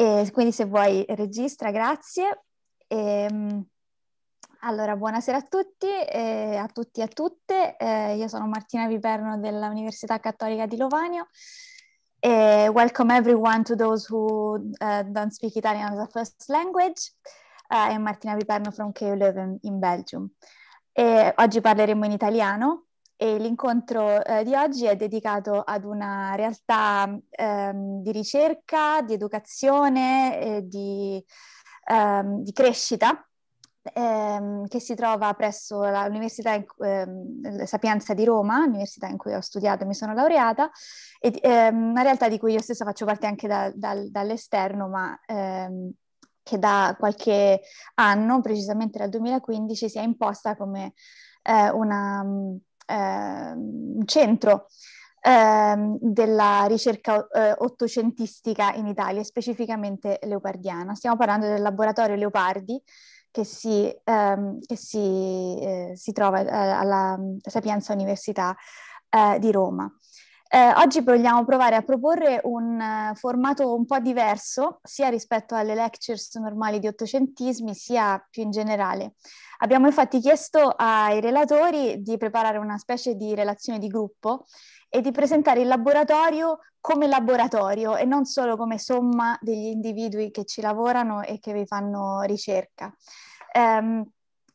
E quindi se vuoi registra, grazie. E, ehm, allora, buonasera a tutti, eh, a tutti e a tutte. Eh, io sono Martina Viperno dell'Università Cattolica di Lovanio. Eh, welcome everyone to those who uh, don't speak Italian as a first language. Uh, eh, I'm Martina Viperno from KU Leuven in Belgium. E oggi parleremo in italiano e l'incontro eh, di oggi è dedicato ad una realtà ehm, di ricerca, di educazione, eh, di, ehm, di, crescita ehm, che si trova presso l'Università ehm, Sapienza di Roma, l'università in cui ho studiato e mi sono laureata, e, ehm, una realtà di cui io stessa faccio parte anche da, da, dall'esterno, ma ehm, che da qualche anno, precisamente dal 2015, si è imposta come eh, una Ehm, centro ehm, della ricerca eh, ottocentistica in Italia, specificamente leopardiana. Stiamo parlando del laboratorio Leopardi che si, ehm, che si, eh, si trova eh, alla mm, Sapienza Università eh, di Roma. Eh, oggi vogliamo provare a proporre un uh, formato un po' diverso, sia rispetto alle lectures normali di ottocentismi, sia più in generale. Abbiamo infatti chiesto ai relatori di preparare una specie di relazione di gruppo e di presentare il laboratorio come laboratorio e non solo come somma degli individui che ci lavorano e che vi fanno ricerca. Um,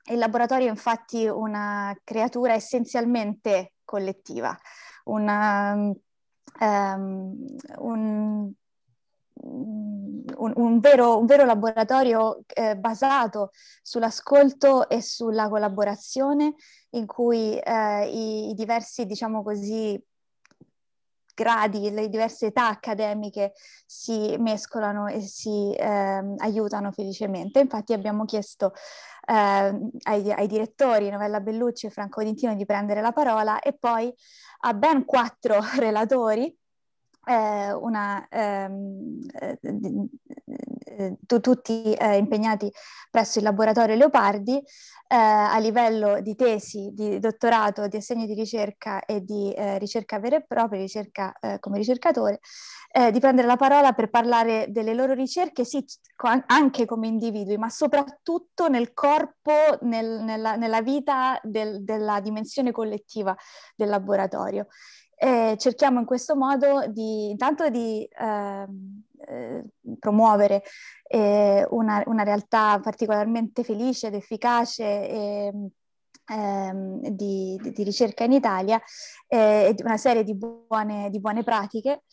il laboratorio è infatti una creatura essenzialmente collettiva una, um, ehm, un, un, un, vero, un, vero, laboratorio eh, basato sull'ascolto e sulla collaborazione in cui eh, i, i, diversi, diciamo così, gradi, le diverse età accademiche si mescolano e si eh, aiutano felicemente. Infatti abbiamo chiesto eh, ai, ai, direttori Novella Bellucci e Franco Dintino di prendere la parola e poi a ben quattro relatori eh, una, ehm, eh, eh, tutti eh, impegnati presso il laboratorio Leopardi eh, a livello di tesi, di dottorato, di assegno di ricerca e di eh, ricerca vera e propria, ricerca come ricercatore, di prendere la parola per parlare delle loro ricerche, sì, anche come individui, ma soprattutto nel corpo, nel, nella, nella, vita del, della dimensione collettiva del laboratorio. E cerchiamo in questo modo di, intanto di ehm, eh, promuovere eh, una, una, realtà particolarmente felice ed efficace. E, ehm, ehm, di, di, ricerca in Italia eh, e una serie di buone, di buone pratiche,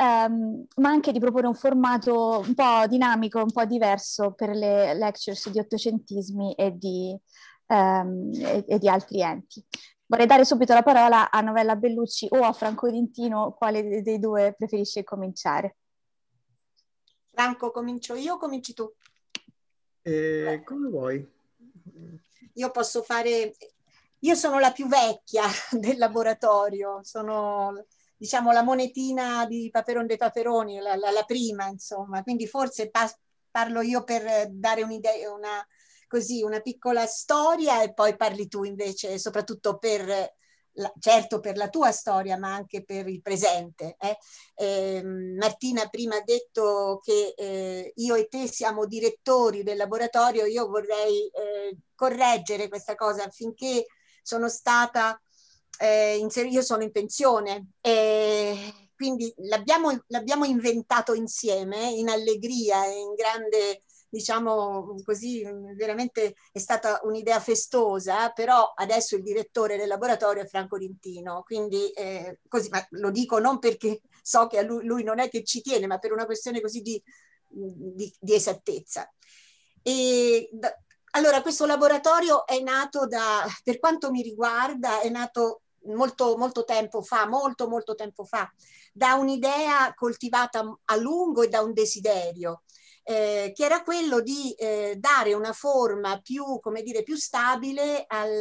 ehm, ma anche di proporre un formato un po' dinamico, un po' diverso per le lectures di ottocentismi e di, ehm, e, e di altri enti. Vorrei dare subito la parola a Novella Bellucci o a Franco Dentino, quale dei due preferisce cominciare? Franco, comincio io o cominci tu? Eh, come vuoi. Io posso fare... Io sono la più vecchia del laboratorio, sono diciamo la monetina di Paperon dei Paperoni, la, la, la prima insomma, quindi forse pas- parlo io per dare un'idea, una, così una piccola storia e poi parli tu invece, soprattutto per la, certo per la tua storia, ma anche per il presente. Eh? Eh, Martina prima ha detto che eh, io e te siamo direttori del laboratorio, io vorrei eh, correggere questa cosa affinché sono stata, eh, in serio, io sono in pensione. quindi l'abbiamo, l'abbiamo inventato insieme in allegria, in grande diciamo mm, così, mm, veramente è stata un'idea festosa, eh, però adesso il direttore del laboratorio è Franco Rintino, quindi eh, così, ma lo dico non perché so che a lui, lui, non è che ci tiene, ma per una questione così di, mm, di, di esattezza. E, da, allora, questo laboratorio è nato da, per quanto mi riguarda, è nato molto, molto tempo fa, molto, molto tempo fa, da un'idea coltivata a lungo e da un desiderio eh, che era quello di eh, dare una forma più, come dire, più stabile al,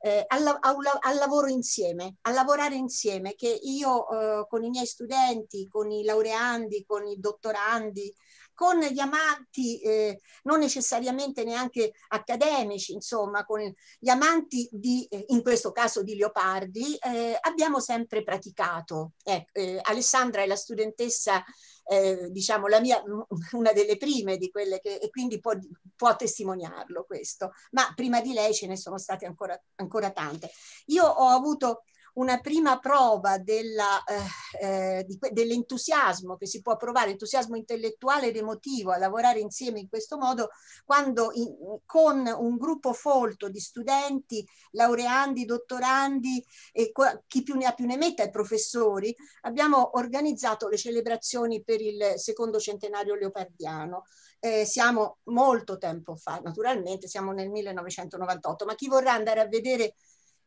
eh, al, al, al, lavoro insieme, a lavorare insieme, che io eh, con i miei studenti, con i laureandi, con i dottorandi, con gli amanti, eh, non necessariamente neanche accademici, insomma, con gli amanti di, eh, in questo caso di Leopardi, eh, abbiamo sempre praticato. Ecco, Alessandra è la studentessa eh, diciamo la mia, una delle prime di quelle che, e quindi può, può, testimoniarlo questo. Ma prima di lei ce ne sono state ancora, ancora tante. Io ho avuto una prima prova dell'entusiasmo eh, eh, dell che si può provare, entusiasmo intellettuale ed emotivo a lavorare insieme in questo modo, quando in, con un gruppo folto di studenti, laureandi, dottorandi e chi più ne ha più ne metta e professori, abbiamo organizzato le celebrazioni per il secondo centenario leopardiano. Eh, siamo molto tempo fa, naturalmente siamo nel 1998, ma chi vorrà andare a vedere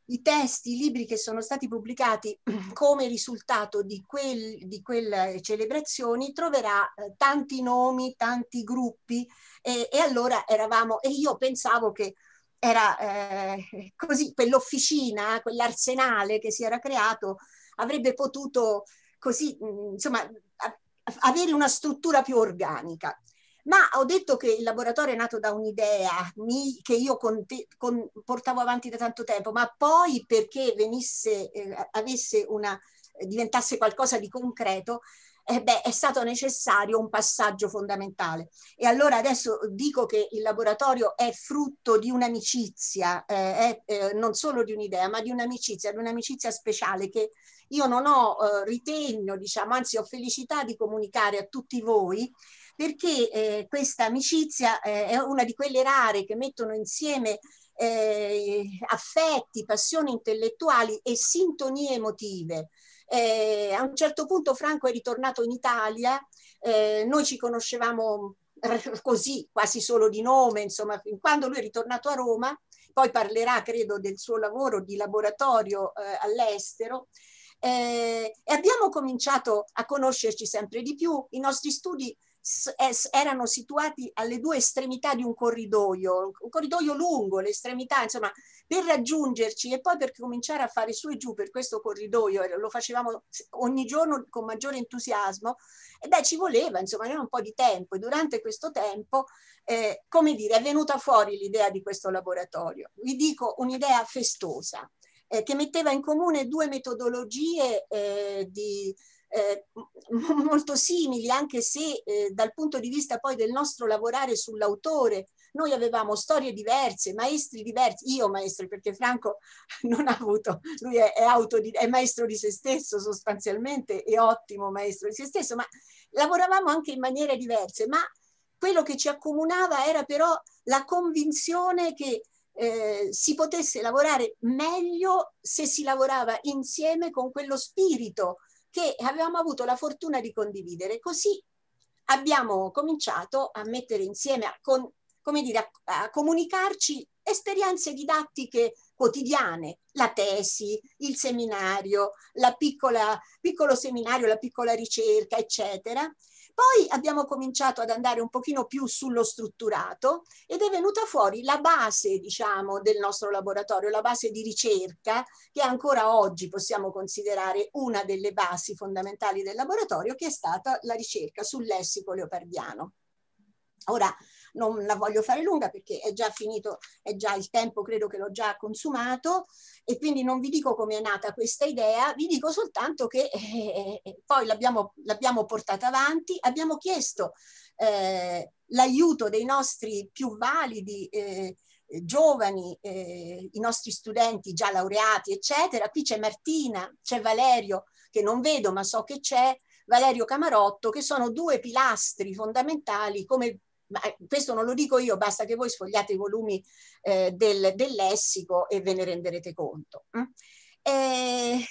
i testi, i libri che sono stati pubblicati come risultato di, quel, di quelle celebrazioni troverà eh, tanti nomi, tanti gruppi e, e, allora eravamo, e io pensavo che era eh, così quell'officina, quell'arsenale che si era creato avrebbe potuto così, mm, insomma, avere una struttura più organica. Ma ho detto che il laboratorio è nato da un'idea mi, che io con, con, portavo avanti da tanto tempo, ma poi perché venisse, eh, avesse una, eh, diventasse qualcosa di concreto, eh beh, è stato necessario un passaggio fondamentale. E allora adesso dico che il laboratorio è frutto di un'amicizia, eh, eh, non solo di un'idea, ma di un'amicizia, di un'amicizia speciale che io non ho, eh, ritegno, diciamo, anzi ho felicità di comunicare a tutti voi perché eh, questa amicizia eh, è una di quelle rare che mettono insieme eh, affetti, passioni intellettuali e sintonie emotive. Eh, a un certo punto Franco è ritornato in Italia, eh, noi ci conoscevamo eh, così, quasi solo di nome, insomma, fin quando lui è ritornato a Roma, poi parlerà, credo, del suo lavoro di laboratorio eh, all'estero. Eh, e abbiamo cominciato a conoscerci sempre di più, i nostri studi eh, erano situati alle due estremità di un corridoio, un corridoio lungo, l'estremità, insomma, per raggiungerci e poi per cominciare a fare su e giù per questo corridoio, lo facevamo ogni giorno con maggiore entusiasmo, e beh, ci voleva, insomma, era un po' di tempo e durante questo tempo, eh, come dire, è venuta fuori l'idea di questo laboratorio. Vi dico un'idea festosa, eh, che metteva in comune due metodologie eh, di eh, molto simili, anche se eh, dal punto di vista poi del nostro lavorare sull'autore, noi avevamo storie diverse, maestri diversi, io maestro perché Franco non ha avuto, lui è, è, autodid- è maestro di se stesso sostanzialmente e ottimo maestro di se stesso, ma lavoravamo anche in maniere diverse, ma quello che ci accomunava era però la convinzione che eh, si potesse lavorare meglio se si lavorava insieme con quello spirito che avevamo avuto la fortuna di condividere. Così abbiamo cominciato a mettere insieme, a, con, dire, a, a comunicarci esperienze didattiche quotidiane, la tesi, il seminario, la piccola, piccolo seminario, la piccola ricerca, eccetera, poi abbiamo cominciato ad andare un pochino più sullo strutturato ed è venuta fuori la base, diciamo, del nostro laboratorio, la base di ricerca che ancora oggi possiamo considerare una delle basi fondamentali del laboratorio, che è stata la ricerca sul lessico leopardiano. Ora, non la voglio fare lunga perché è già finito, è già il tempo credo che l'ho già consumato e quindi non vi dico come è nata questa idea, vi dico soltanto che eh, eh, poi l'abbiamo, l'abbiamo portata avanti, abbiamo chiesto eh, l'aiuto dei nostri più validi eh, giovani, eh, i nostri studenti già laureati, eccetera. Qui c'è Martina, c'è Valerio, che non vedo ma so che c'è, Valerio Camarotto, che sono due pilastri fondamentali come ma eh, questo non lo dico io, basta che voi sfogliate i volumi eh, del, del, lessico e ve ne renderete conto. Mm? Eh,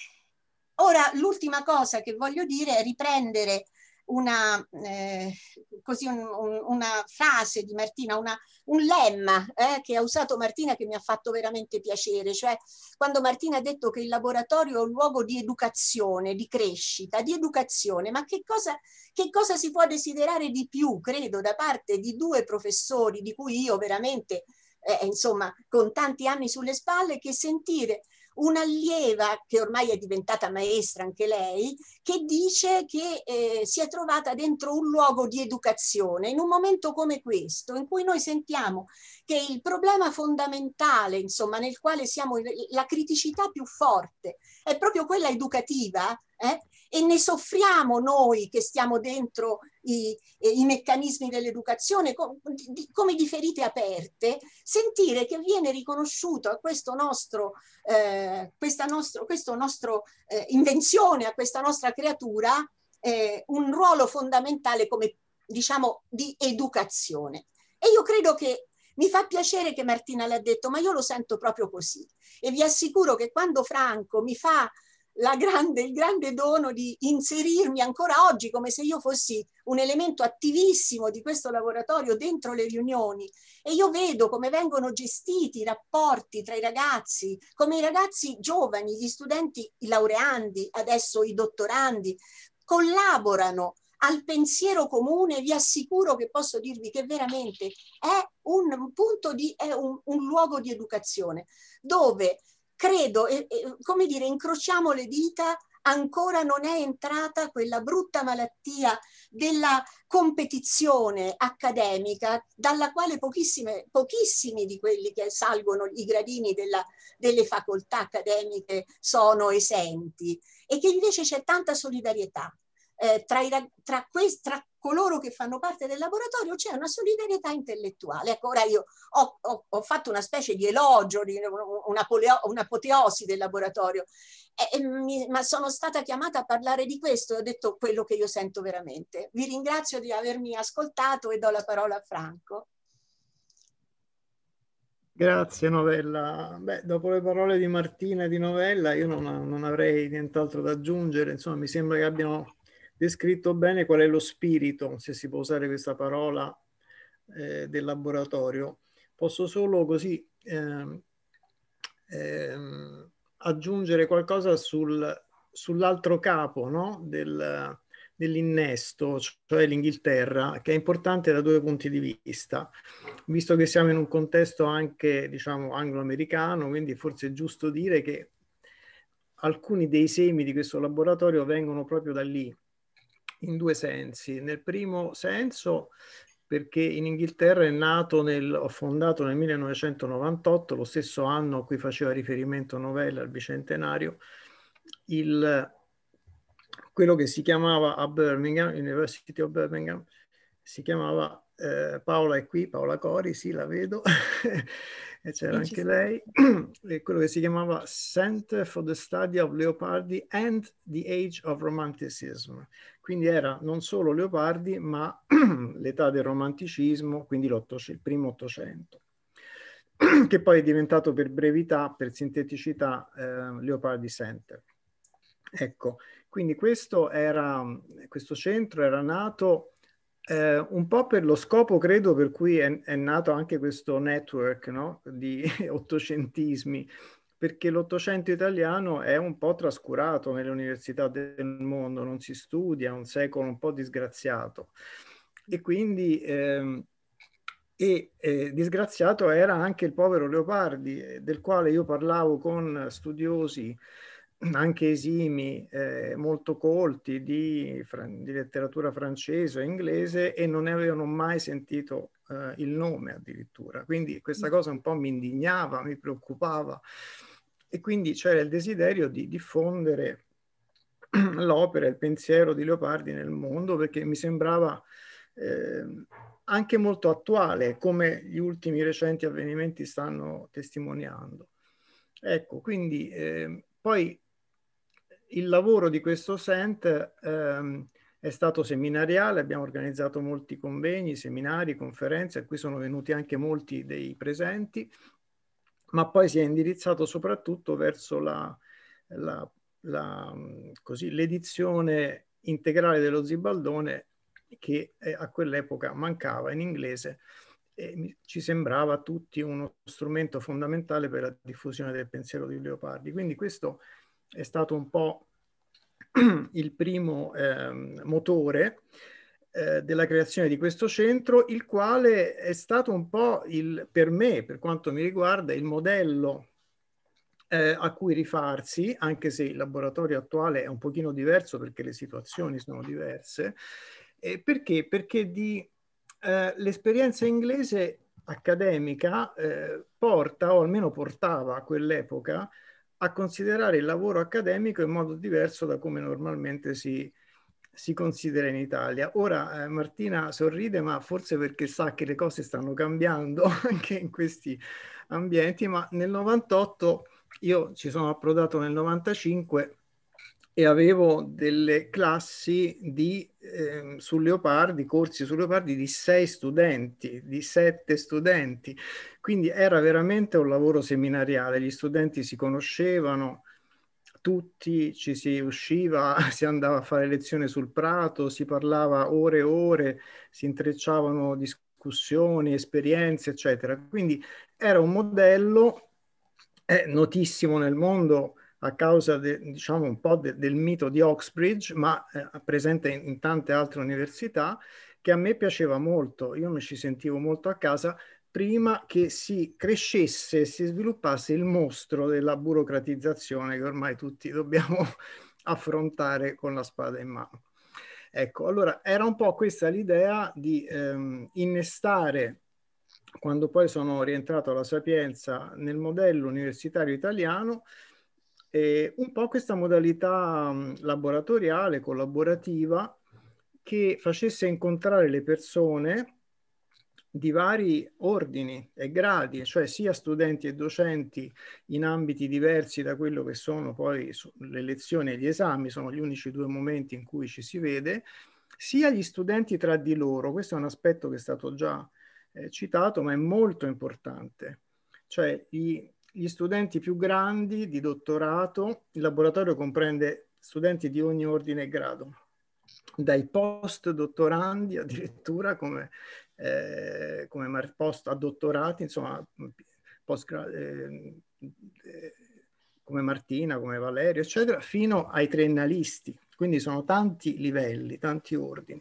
ora l'ultima cosa che voglio dire è riprendere una, eh, così un, un, una frase di Martina, una, un lemma eh, che ha usato Martina che mi ha fatto veramente piacere, cioè quando Martina ha detto che il laboratorio è un luogo di educazione, di crescita, di educazione, ma che cosa, che cosa si può desiderare di più, credo, da parte di due professori di cui io veramente... Eh, insomma, con tanti anni sulle spalle, che sentire un'allieva che ormai è diventata maestra anche lei, che dice che eh, si è trovata dentro un luogo di educazione in un momento come questo, in cui noi sentiamo che il problema fondamentale, insomma, nel quale siamo, la criticità più forte è proprio quella educativa, eh? e ne soffriamo noi che stiamo dentro i, eh, i meccanismi dell'educazione come di ferite aperte, sentire che viene riconosciuto a questo nostro, eh, questa nostro, questo nostro eh, invenzione, a questa nostra creatura, eh, un ruolo fondamentale come diciamo di educazione. E io credo che mi fa piacere che Martina l'ha detto, ma io lo sento proprio così. E vi assicuro che quando Franco mi fa grande, il grande dono di inserirmi ancora oggi come se io fossi un elemento attivissimo di questo laboratorio dentro le riunioni e io vedo come vengono gestiti i rapporti tra i ragazzi, come i ragazzi giovani, gli studenti, i laureandi, adesso i dottorandi, collaborano al pensiero comune, vi assicuro che posso dirvi che veramente è un punto di, è un, un luogo di educazione dove credo, eh, come dire, incrociamo le dita, ancora non è entrata quella brutta malattia della competizione accademica dalla quale pochissimi di quelli che salgono i gradini della, delle facoltà accademiche sono esenti e che invece c'è tanta solidarietà eh, tra, i, tra, quest, tra, coloro che fanno parte del laboratorio c'è una solidarietà intellettuale. Ecco, ora io ho, ho, ho fatto una specie di elogio, di un'apoteosi del laboratorio, eh, mi, ma sono stata chiamata a parlare di questo e ho detto quello che io sento veramente. Vi ringrazio di avermi ascoltato e do la parola a Franco. Grazie Novella. Beh, dopo le parole di Martina e di Novella io non, non avrei nient'altro da aggiungere, insomma mi sembra che abbiano descritto bene qual è lo spirito, se si può usare questa parola, eh, del laboratorio. Posso solo così eh, ehm, aggiungere qualcosa sul, sull'altro capo no? del, dell'innesto, cioè l'Inghilterra, che è importante da due punti di vista, visto che siamo in un contesto anche diciamo, anglo-americano, quindi forse è giusto dire che alcuni dei semi di questo laboratorio vengono proprio da lì, in due sensi. Nel primo senso perché in Inghilterra è nato nel, fondato nel 1998, lo stesso anno a cui faceva riferimento Novella al bicentenario, il, quello che si chiamava a Birmingham, University of Birmingham, si chiamava eh, Paola è qui, Paola Cori, sì la vedo, e c'era anche lei, e quello che si chiamava Center for the Study of Leopardi and the Age of Romanticism. Quindi era non solo Leopardi, ma l'età del romanticismo, quindi il primo Ottocento, che poi è diventato per brevità, per sinteticità, eh, Leopardi Center. Ecco, quindi questo, era, questo centro era nato eh, un po' per lo scopo, credo, per cui è, è nato anche questo network no? di ottocentismi, perché l'Ottocento italiano è un po' trascurato nelle università del mondo, non si studia, è un secolo un po' disgraziato. E quindi... Ehm, e eh, disgraziato era anche il povero Leopardi, eh, del quale io parlavo con studiosi anche esimi, eh, molto colti di, di, letteratura francese e inglese e non ne avevano mai sentito eh, il nome addirittura. Quindi questa mm. cosa un po' mi indignava, mi preoccupava e quindi c'era il desiderio di diffondere l'opera, il pensiero di Leopardi nel mondo perché mi sembrava eh, anche molto attuale come gli ultimi recenti avvenimenti stanno testimoniando. Ecco, quindi ehm, poi il lavoro di questo SENT ehm, è stato seminariale, abbiamo organizzato molti convegni, seminari, conferenze, a cui sono venuti anche molti dei presenti, ma poi si è indirizzato soprattutto verso la, la, la, mm, così, l'edizione integrale dello Zibaldone che eh, a quell'epoca mancava in inglese e ci sembrava tutti uno strumento fondamentale per la diffusione del pensiero di Leopardi. Quindi questo è stato un po' il primo eh, motore eh, della creazione di questo centro, il quale è stato un po' il, per me, per quanto mi riguarda, il modello eh, a cui rifarsi, anche se il laboratorio attuale è un pochino diverso perché le situazioni sono diverse. Eh, perché? Perché di, eh, l'esperienza inglese accademica eh, porta, o almeno portava a quell'epoca, a considerare il lavoro accademico in modo diverso da come normalmente si, si considera in Italia. Ora eh, Martina sorride, ma forse perché sa che le cose stanno cambiando anche in questi ambienti, ma nel 98, io ci sono approdato nel 95, e avevo delle classi di, eh, su Leopardi, corsi su Leopardi di sei studenti, di sette studenti. Quindi era veramente un lavoro seminariale, gli studenti si conoscevano, tutti ci si usciva, si andava a fare lezione sul prato, si parlava ore e ore, si intrecciavano discussioni, esperienze, eccetera. Quindi era un modello eh, notissimo nel mondo a causa de, diciamo un po' de, del mito di Oxbridge, ma eh, presente in, in, tante altre università, che a me piaceva molto, io mi ci sentivo molto a casa prima che si crescesse e si sviluppasse il mostro della burocratizzazione che ormai tutti dobbiamo affrontare con la spada in mano. Ecco, allora era un po' questa l'idea di ehm, innestare quando poi sono rientrato alla Sapienza nel modello universitario italiano, eh, un po' questa modalità laboratoriale, collaborativa, che facesse incontrare le persone di vari ordini e gradi, cioè sia studenti e docenti in ambiti diversi da quello che sono poi le lezioni e gli esami, sono gli unici due momenti in cui ci si vede, sia gli studenti tra di loro, questo è un aspetto che è stato già eh, citato, ma è molto importante, cioè i, gli studenti più grandi di dottorato, il laboratorio comprende studenti di ogni ordine e grado, dai post dottorandi addirittura come, eh, come post dottorati, insomma, post, eh, eh, come Martina, come Valerio, eccetera, fino ai triennalisti. Quindi sono tanti livelli, tanti ordini.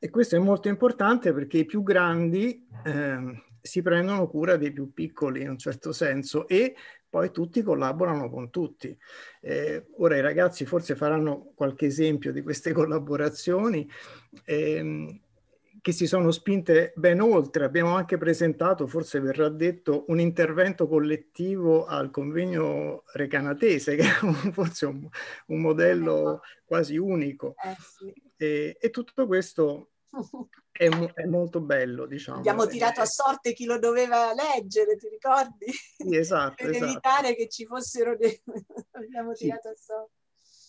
E questo è molto importante perché i più grandi... Eh, si prendono cura dei più piccoli in un certo senso e poi tutti collaborano con tutti. Eh, ora i ragazzi forse faranno qualche esempio di queste collaborazioni ehm, che si sono spinte ben oltre. Abbiamo anche presentato, forse verrà detto, un intervento collettivo al convegno recanatese, che è un, forse un, un modello ecco. quasi unico. Eh sì. e, e tutto questo è, è, molto bello, diciamo. Abbiamo eh. tirato a sorte chi lo doveva leggere, ti ricordi? Sì, esatto. per esatto. evitare che ci fossero dei... Abbiamo sì. tirato a sorte.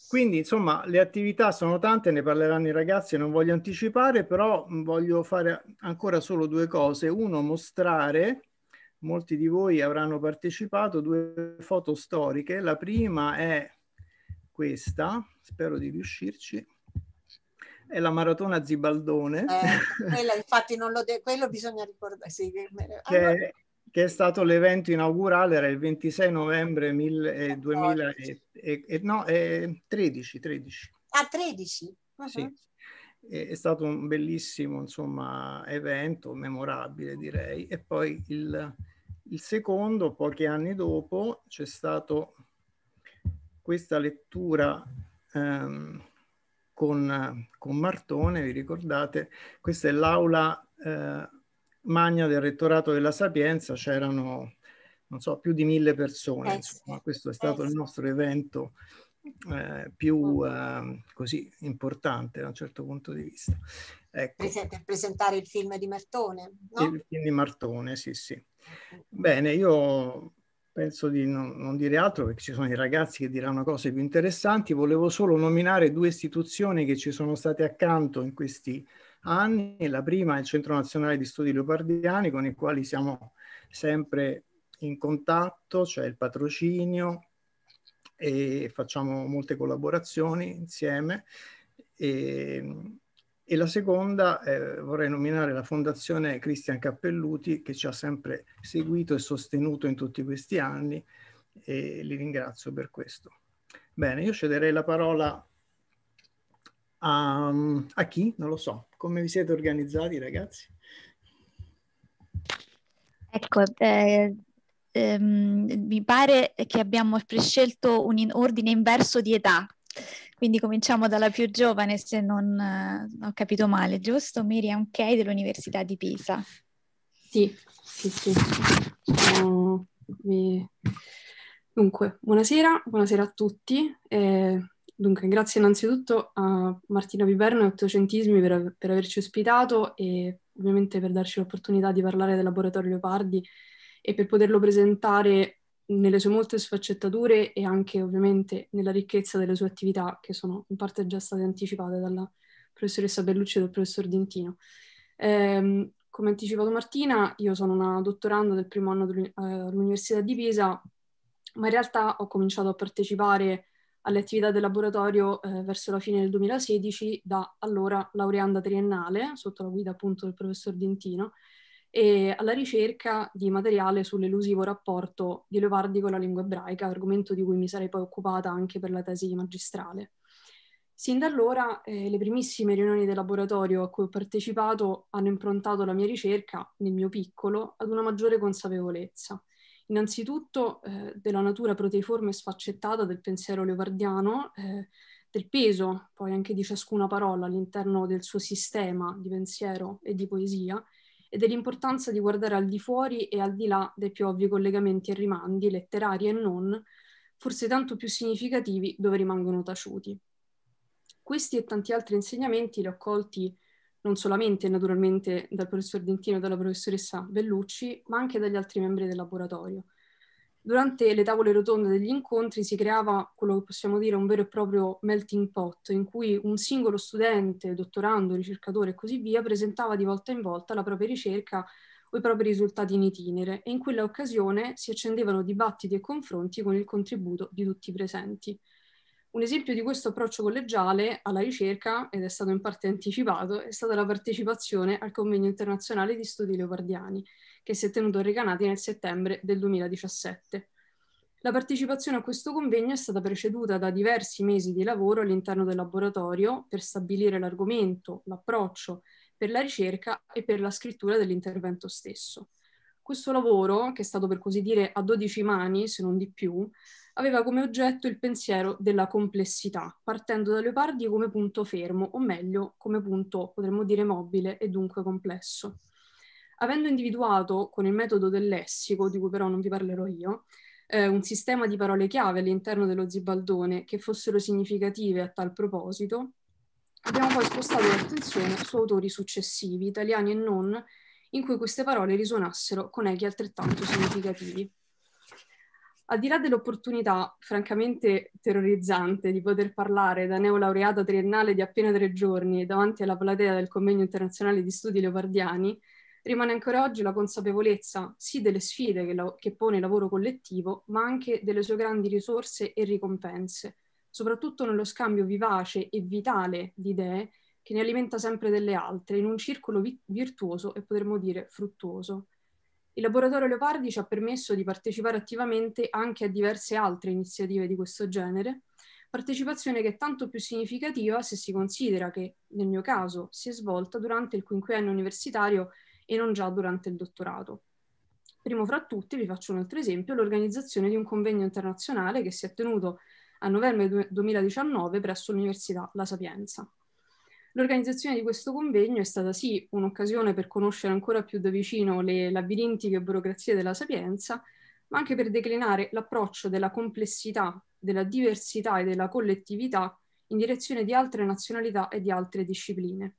Quindi, insomma, le attività sono tante, ne parleranno i ragazzi, non voglio anticipare, però voglio fare ancora solo due cose. Uno, mostrare, molti di voi avranno partecipato, due foto storiche. La prima è questa, spero di riuscirci è la maratona Zibaldone. Eh, quella, infatti, non lo de- quello bisogna ricordare. Sì, allora... che, che, è stato l'evento inaugurale, era il 26 novembre mille, 2013. Eh, eh, e, e, no, eh, 13, Ah, 13? Uh-huh. Sì. È, è stato un bellissimo insomma, evento, memorabile direi. E poi il, il secondo, pochi anni dopo, c'è stato questa lettura ehm, con, con Martone, vi ricordate? Questa è l'aula eh, magna del rettorato della Sapienza, c'erano, non so, più di mille persone, eh insomma, questo è eh stato il nostro evento eh, più eh, così importante da un certo punto di vista. Ecco. Per presentare il film di Martone, no? Il film di Martone, sì, sì. Bene, io penso di non, non, dire altro perché ci sono i ragazzi che diranno cose più interessanti. Volevo solo nominare due istituzioni che ci sono state accanto in questi anni. La prima è il Centro Nazionale di Studi Leopardiani con i quali siamo sempre in contatto, c'è cioè il patrocinio e facciamo molte collaborazioni insieme. E, e la seconda eh, vorrei nominare la Fondazione Cristian Cappelluti che ci ha sempre seguito e sostenuto in tutti questi anni e li ringrazio per questo. Bene, io cederei la parola a, a chi? Non lo so. Come vi siete organizzati ragazzi? Ecco, eh, ehm, mi pare che abbiamo prescelto un in ordine inverso di età. Quindi cominciamo dalla più giovane, se non eh, ho capito male, giusto? Miriam Kay dell'Università di Pisa. Sì, sì, sì. Sono... Mi... Dunque, buonasera, buonasera a tutti. Eh, dunque, grazie innanzitutto a Martina Piperno e Ottocentismi per, per averci ospitato e ovviamente per darci l'opportunità di parlare del laboratorio Leopardi e per poterlo presentare nelle sue molte sfaccettature e anche ovviamente nella ricchezza delle sue attività, che sono in parte già state anticipate dalla professoressa Bellucci e dal professor Dentino. Eh, come anticipato Martina, io sono una dottoranda del primo anno eh, all'Università di Pisa, ma in realtà ho cominciato a partecipare alle attività del laboratorio eh, verso la fine del 2016 da allora laureanda triennale, sotto la guida appunto del professor Dentino, e alla ricerca di materiale sull'elusivo rapporto di Leopardi con la lingua ebraica, argomento di cui mi sarei poi occupata anche per la tesi magistrale. Sin da allora eh, le primissime riunioni del laboratorio a cui ho partecipato hanno improntato la mia ricerca, nel mio piccolo, ad una maggiore consapevolezza. Innanzitutto eh, della natura proteiforme e sfaccettata del pensiero leopardiano, eh, del peso poi anche di ciascuna parola all'interno del suo sistema di pensiero e di poesia, e dell'importanza di guardare al di fuori e al di là dei più ovvi collegamenti e rimandi, letterari e non, forse tanto più significativi dove rimangono taciuti. Questi e tanti altri insegnamenti li ho colti non solamente naturalmente dal professor Dentino e dalla professoressa Bellucci, ma anche dagli altri membri del laboratorio – Durante le tavole rotonde degli incontri si creava quello che possiamo dire un vero e proprio melting pot, in cui un singolo studente, dottorando, ricercatore e così via presentava di volta in volta la propria ricerca o i propri risultati in itinere e in quella occasione si accendevano dibattiti e confronti con il contributo di tutti i presenti. Un esempio di questo approccio collegiale alla ricerca, ed è stato in parte anticipato, è stata la partecipazione al convegno internazionale di studi leopardiani, che si è tenuto a Recanati nel settembre del 2017. La partecipazione a questo convegno è stata preceduta da diversi mesi di lavoro all'interno del laboratorio per stabilire l'argomento, l'approccio per la ricerca e per la scrittura dell'intervento stesso. Questo lavoro, che è stato per così dire a 12 mani, se non di più, aveva come oggetto il pensiero della complessità, partendo da Leopardi come punto fermo, o meglio, come punto potremmo dire mobile e dunque complesso. Avendo individuato con il metodo del lessico, di cui però non vi parlerò io, eh, un sistema di parole chiave all'interno dello zibaldone che fossero significative a tal proposito, abbiamo poi spostato l'attenzione su autori successivi, italiani e non, in cui queste parole risuonassero con echi altrettanto significativi al di là dell'opportunità francamente terrorizzante di poter parlare da neolaureata triennale di appena tre giorni davanti alla platea del Convegno internazionale di studi leopardiani, rimane ancora oggi la consapevolezza sì delle sfide che, la- che pone il lavoro collettivo, ma anche delle sue grandi risorse e ricompense, soprattutto nello scambio vivace e vitale di idee che ne alimenta sempre delle altre, in un circolo vi- virtuoso e potremmo dire fruttuoso. Il laboratorio Leopardi ci ha permesso di partecipare attivamente anche a diverse altre iniziative di questo genere, partecipazione che è tanto più significativa se si considera che, nel mio caso, si è svolta durante il quinquennio universitario e non già durante il dottorato. Primo fra tutti, vi faccio un altro esempio, l'organizzazione di un convegno internazionale che si è tenuto a novembre 2019 presso l'Università La Sapienza. L'organizzazione di questo convegno è stata sì un'occasione per conoscere ancora più da vicino le labirintiche burocrazie della sapienza, ma anche per declinare l'approccio della complessità, della diversità e della collettività in direzione di altre nazionalità e di altre discipline.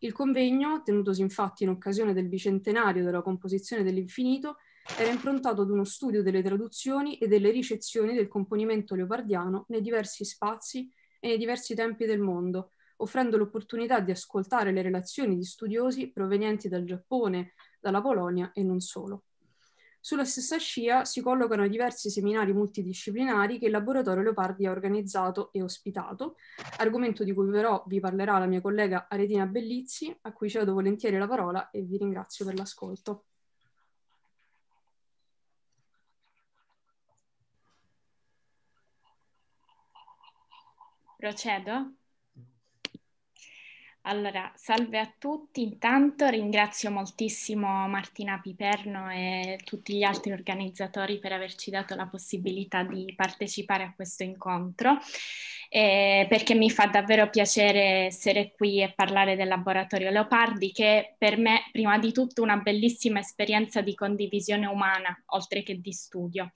Il convegno, tenutosi infatti in occasione del bicentenario della composizione dell'infinito, era improntato ad uno studio delle traduzioni e delle ricezioni del componimento leopardiano nei diversi spazi e nei diversi tempi del mondo, offrendo l'opportunità di ascoltare le relazioni di studiosi provenienti dal Giappone, dalla Polonia e non solo. Sulla stessa scia si collocano diversi seminari multidisciplinari che il laboratorio Leopardi ha organizzato e ospitato, argomento di cui però vi parlerà la mia collega Aretina Bellizzi, a cui cedo volentieri la parola e vi ringrazio per l'ascolto. Procedo? Allora, salve a tutti. Intanto ringrazio moltissimo Martina Piperno e tutti gli altri organizzatori per averci dato la possibilità di partecipare a questo incontro, eh, perché mi fa davvero piacere essere qui e parlare del laboratorio Leopardi, che per me prima di tutto una bellissima esperienza di condivisione umana, oltre che di studio.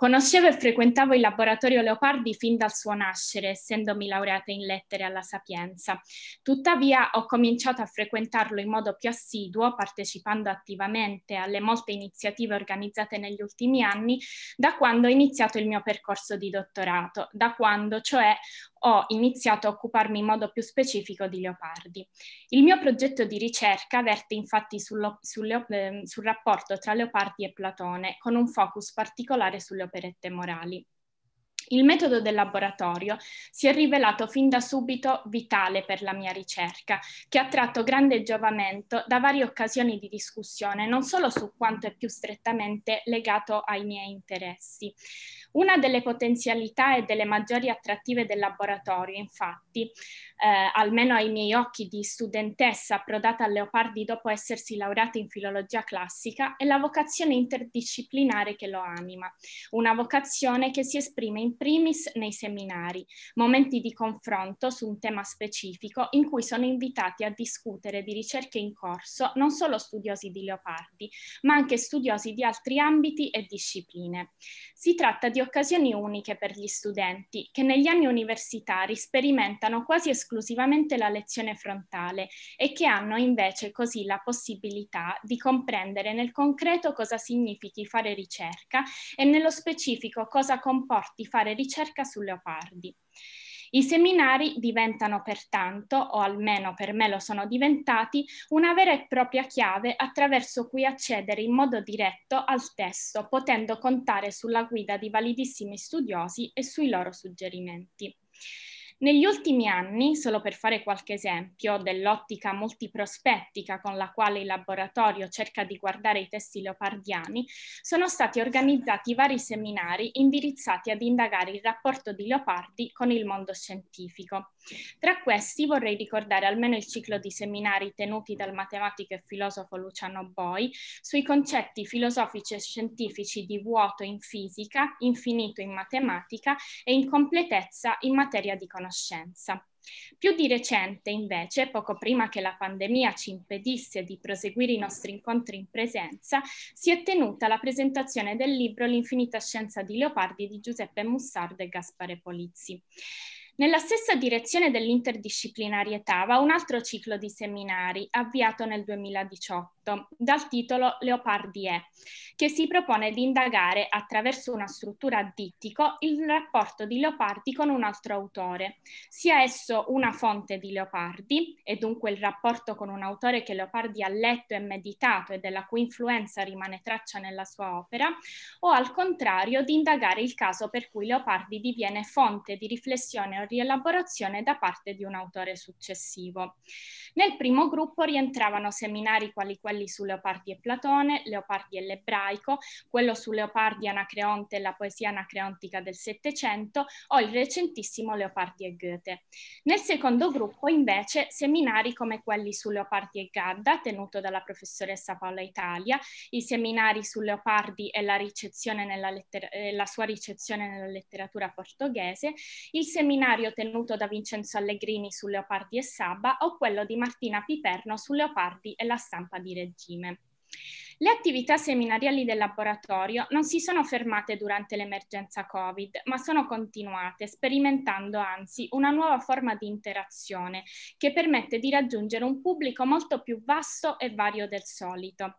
Conoscevo e frequentavo il laboratorio Leopardi fin dal suo nascere, essendomi laureata in lettere alla Sapienza. Tuttavia ho cominciato a frequentarlo in modo più assiduo, partecipando attivamente alle molte iniziative organizzate negli ultimi anni, da quando ho iniziato il mio percorso di dottorato, da quando cioè ho iniziato a occuparmi in modo più specifico di Leopardi. Il mio progetto di ricerca verte infatti sul, sul, ehm, sul rapporto tra Leopardi e Platone, con un focus particolare su Leopardi opere e morali. Il metodo del laboratorio si è rivelato fin da subito vitale per la mia ricerca, che ha tratto grande giovamento da varie occasioni di discussione, non solo su quanto è più strettamente legato ai miei interessi. Una delle potenzialità e delle maggiori attrattive del laboratorio, infatti, eh, almeno ai miei occhi di studentessa approdata a Leopardi dopo essersi laureata in filologia classica, è la vocazione interdisciplinare che lo anima, una vocazione che si esprime in primis nei seminari, momenti di confronto su un tema specifico in cui sono invitati a discutere di ricerche in corso non solo studiosi di leopardi, ma anche studiosi di altri ambiti e discipline. Si tratta di occasioni uniche per gli studenti che negli anni universitari sperimentano quasi esclusivamente la lezione frontale e che hanno invece così la possibilità di comprendere nel concreto cosa significhi fare ricerca e nello specifico cosa comporti fare fare ricerca su leopardi. I seminari diventano pertanto, o almeno per me lo sono diventati, una vera e propria chiave attraverso cui accedere in modo diretto al testo, potendo contare sulla guida di validissimi studiosi e sui loro suggerimenti. Negli ultimi anni, solo per fare qualche esempio dell'ottica multiprospettica con la quale il laboratorio cerca di guardare i testi leopardiani, sono stati organizzati vari seminari indirizzati ad indagare il rapporto di Leopardi con il mondo scientifico. Tra questi vorrei ricordare almeno il ciclo di seminari tenuti dal matematico e filosofo Luciano Boi sui concetti filosofici e scientifici di vuoto in fisica, infinito in matematica e incompletezza in materia di conoscenza. Più di recente, invece, poco prima che la pandemia ci impedisse di proseguire i nostri incontri in presenza, si è tenuta la presentazione del libro L'infinita scienza di Leopardi di Giuseppe Mussardo e Gaspare Polizzi. Nella stessa direzione dell'interdisciplinarietà va un altro ciclo di seminari avviato nel 2018 scritto dal titolo Leopardi E, che si propone di indagare attraverso una struttura dittico il rapporto di Leopardi con un altro autore, sia esso una fonte di Leopardi, e dunque il rapporto con un autore che Leopardi ha letto e meditato e della cui influenza rimane traccia nella sua opera, o al contrario di indagare il caso per cui Leopardi diviene fonte di riflessione o rielaborazione da parte di un autore successivo. Nel primo gruppo rientravano seminari quali quelli quelli su Leopardi e Platone, Leopardi e l'ebraico, quello su Leopardi Anacreonte e la poesia anacreontica del Settecento o il recentissimo Leopardi e Goethe. Nel secondo gruppo invece seminari come quelli su Leopardi e Gadda tenuto dalla professoressa Paola Italia, i seminari su Leopardi e la, letter- eh, la sua ricezione nella letteratura portoghese, il seminario tenuto da Vincenzo Allegrini su Leopardi e Saba o quello di Martina Piperno su Leopardi e la stampa di Reggio regime. Le attività seminariali del laboratorio non si sono fermate durante l'emergenza Covid, ma sono continuate, sperimentando anzi una nuova forma di interazione che permette di raggiungere un pubblico molto più vasto e vario del solito.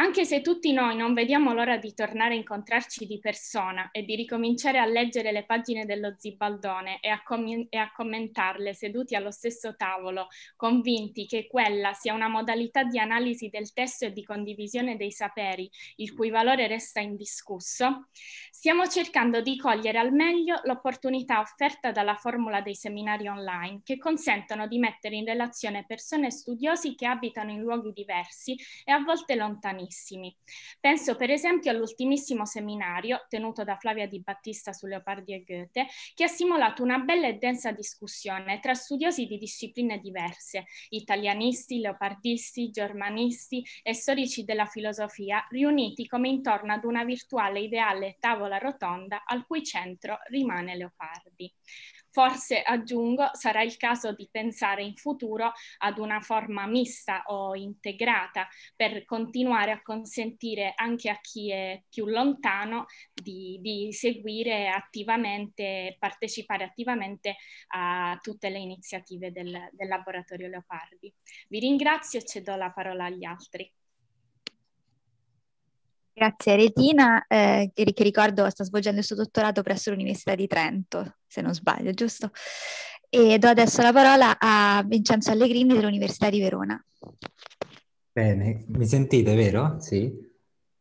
Anche se tutti noi non vediamo l'ora di tornare a incontrarci di persona e di ricominciare a leggere le pagine dello Zibaldone e a, com- e a, commentarle seduti allo stesso tavolo, convinti che quella sia una modalità di analisi del testo e di condivisione dei saperi, il cui valore resta indiscusso, stiamo cercando di cogliere al meglio l'opportunità offerta dalla formula dei seminari online, che consentono di mettere in relazione persone e studiosi che abitano in luoghi diversi e a volte lontanissimi lontanissimi. Penso per esempio all'ultimissimo seminario tenuto da Flavia Di Battista su Leopardi e Goethe, che ha simulato una bella e densa discussione tra studiosi di discipline diverse, italianisti, leopardisti, germanisti e storici della filosofia, riuniti come intorno ad una virtuale ideale tavola rotonda al cui centro rimane Leopardi. Forse aggiungo, sarà il caso di pensare in futuro ad una forma mista o integrata per continuare a consentire anche a chi è più lontano di, di seguire attivamente, partecipare attivamente a tutte le iniziative del, del laboratorio Leopardi. Vi ringrazio e cedo la parola agli altri. Grazie Retina, eh, che ricordo sta svolgendo il suo dottorato presso l'Università di Trento, se non sbaglio, giusto? E do adesso la parola a Vincenzo Allegrini dell'Università di Verona. Bene, mi sentite, vero? Sì?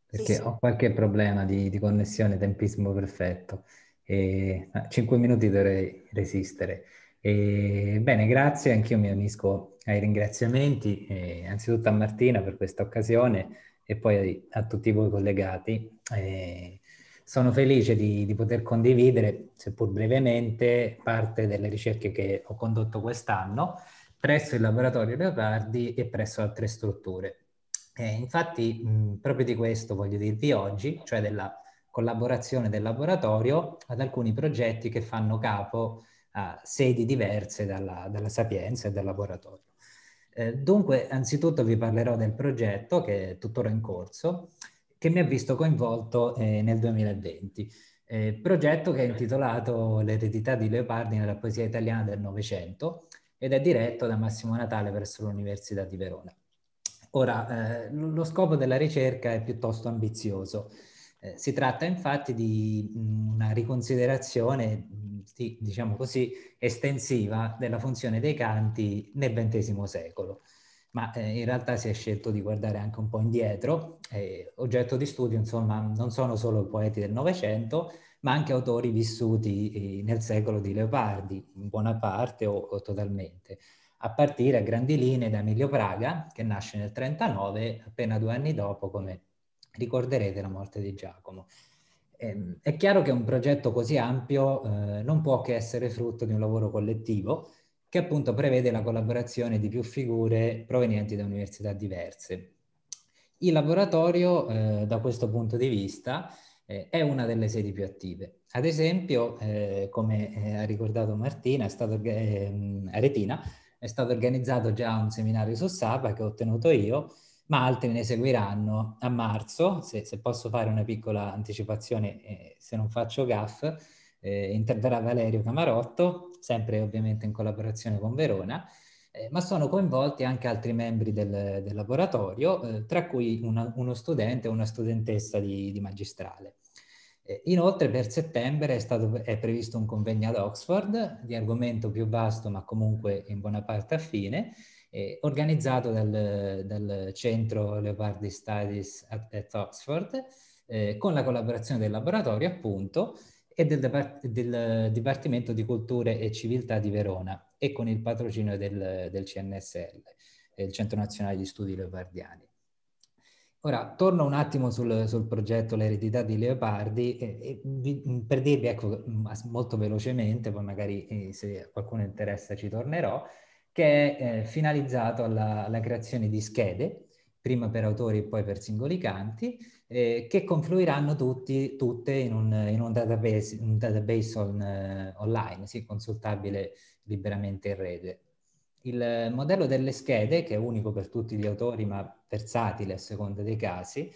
Perché sì, sì. ho qualche problema di, di connessione, tempismo perfetto. E, ah, 5 minuti dovrei resistere. E, bene, grazie, anch'io mi unisco ai ringraziamenti, eh, anzitutto a Martina per questa occasione e poi a tutti voi collegati. Eh, sono felice di, di, poter condividere, seppur brevemente, parte delle ricerche che ho condotto quest'anno presso il laboratorio Leopardi e presso altre strutture. Eh, infatti, mh, proprio di questo voglio dirvi oggi, cioè della collaborazione del laboratorio ad alcuni progetti che fanno capo a sedi diverse dalla, dalla Sapienza e dal laboratorio. Eh, dunque, anzitutto vi parlerò del progetto che è tuttora in corso, che mi ha visto coinvolto eh, nel 2020. Eh, progetto che è intitolato L'eredità di Leopardi nella poesia italiana del Novecento ed è diretto da Massimo Natale presso l'Università di Verona. Ora, eh, lo scopo della ricerca è piuttosto ambizioso. Eh, si tratta infatti di una riconsiderazione, di, diciamo così, estensiva della funzione dei canti nel XX secolo, ma eh, in realtà si è scelto di guardare anche un po' indietro. Eh, oggetto di studio, insomma, non sono solo poeti del Novecento, ma anche autori vissuti eh, nel secolo di Leopardi, in buona parte o, o totalmente a partire a grandi linee da Emilio Praga, che nasce nel 1939, appena due anni dopo, come ricorderete la morte di Giacomo. Ehm, è chiaro che un progetto così ampio eh, non può che essere frutto di un lavoro collettivo che appunto prevede la collaborazione di più figure provenienti da università diverse. Il laboratorio, eh, da questo punto di vista, eh, è una delle sedi più attive. Ad esempio, eh, come eh, ha ricordato Martina, è stato, ehm, Aretina, è stato organizzato già un seminario su Saba che ho ottenuto io, ma altri ne seguiranno a marzo, se, se posso fare una piccola anticipazione, eh, se non faccio gaff, eh, interverrà Valerio Camarotto, sempre ovviamente in collaborazione con Verona, eh, ma sono coinvolti anche altri membri del, del laboratorio, eh, tra cui una, uno studente e una studentessa di, di magistrale. Eh, inoltre per settembre è, stato, è, previsto un convegno ad Oxford di argomento più vasto ma comunque in buona parte affine, eh, organizzato dal, dal, Centro Leopardi Studies at, at Oxford, eh, con la collaborazione del laboratorio appunto e del, Depart- del, Dipartimento di Culture e Civiltà di Verona e con il patrocinio del, del CNSL, eh, il Centro Nazionale di Studi Leopardiani. Ora, torno un attimo sul, sul progetto L'eredità di Leopardi eh, eh, per dirvi, ecco, mm, molto velocemente, poi magari eh, se a qualcuno interessa ci tornerò, che è eh, finalizzato alla, alla, creazione di schede, prima per autori e poi per singoli canti, eh, che confluiranno tutti, tutte in un, in un database, un database on, uh, online, sì, consultabile liberamente in rete. Il modello delle schede, che è unico per tutti gli autori ma versatile a seconda dei casi,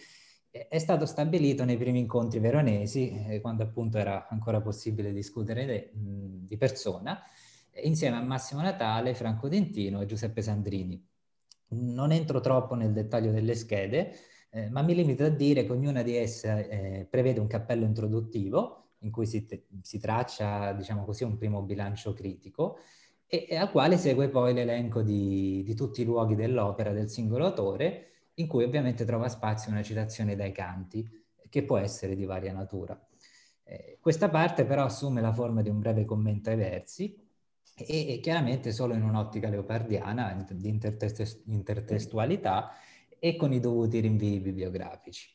è stato stabilito nei primi incontri veronesi, eh, quando appunto era ancora possibile discutere de, mh, di persona, insieme a Massimo Natale, Franco Dentino e Giuseppe Sandrini. Non entro troppo nel dettaglio delle schede, eh, ma mi limito a dire che ognuna di esse eh, prevede un cappello introduttivo in cui si, te- si traccia, diciamo così, un primo bilancio critico e, e al quale segue poi l'elenco di, di tutti i luoghi dell'opera del singolo autore, in cui ovviamente trova spazio una citazione dai canti, che può essere di varia natura. Eh, questa parte però assume la forma di un breve commento ai versi, e, e chiaramente solo in un'ottica leopardiana di intertestu- intertestualità e con i dovuti rinvii bibliografici.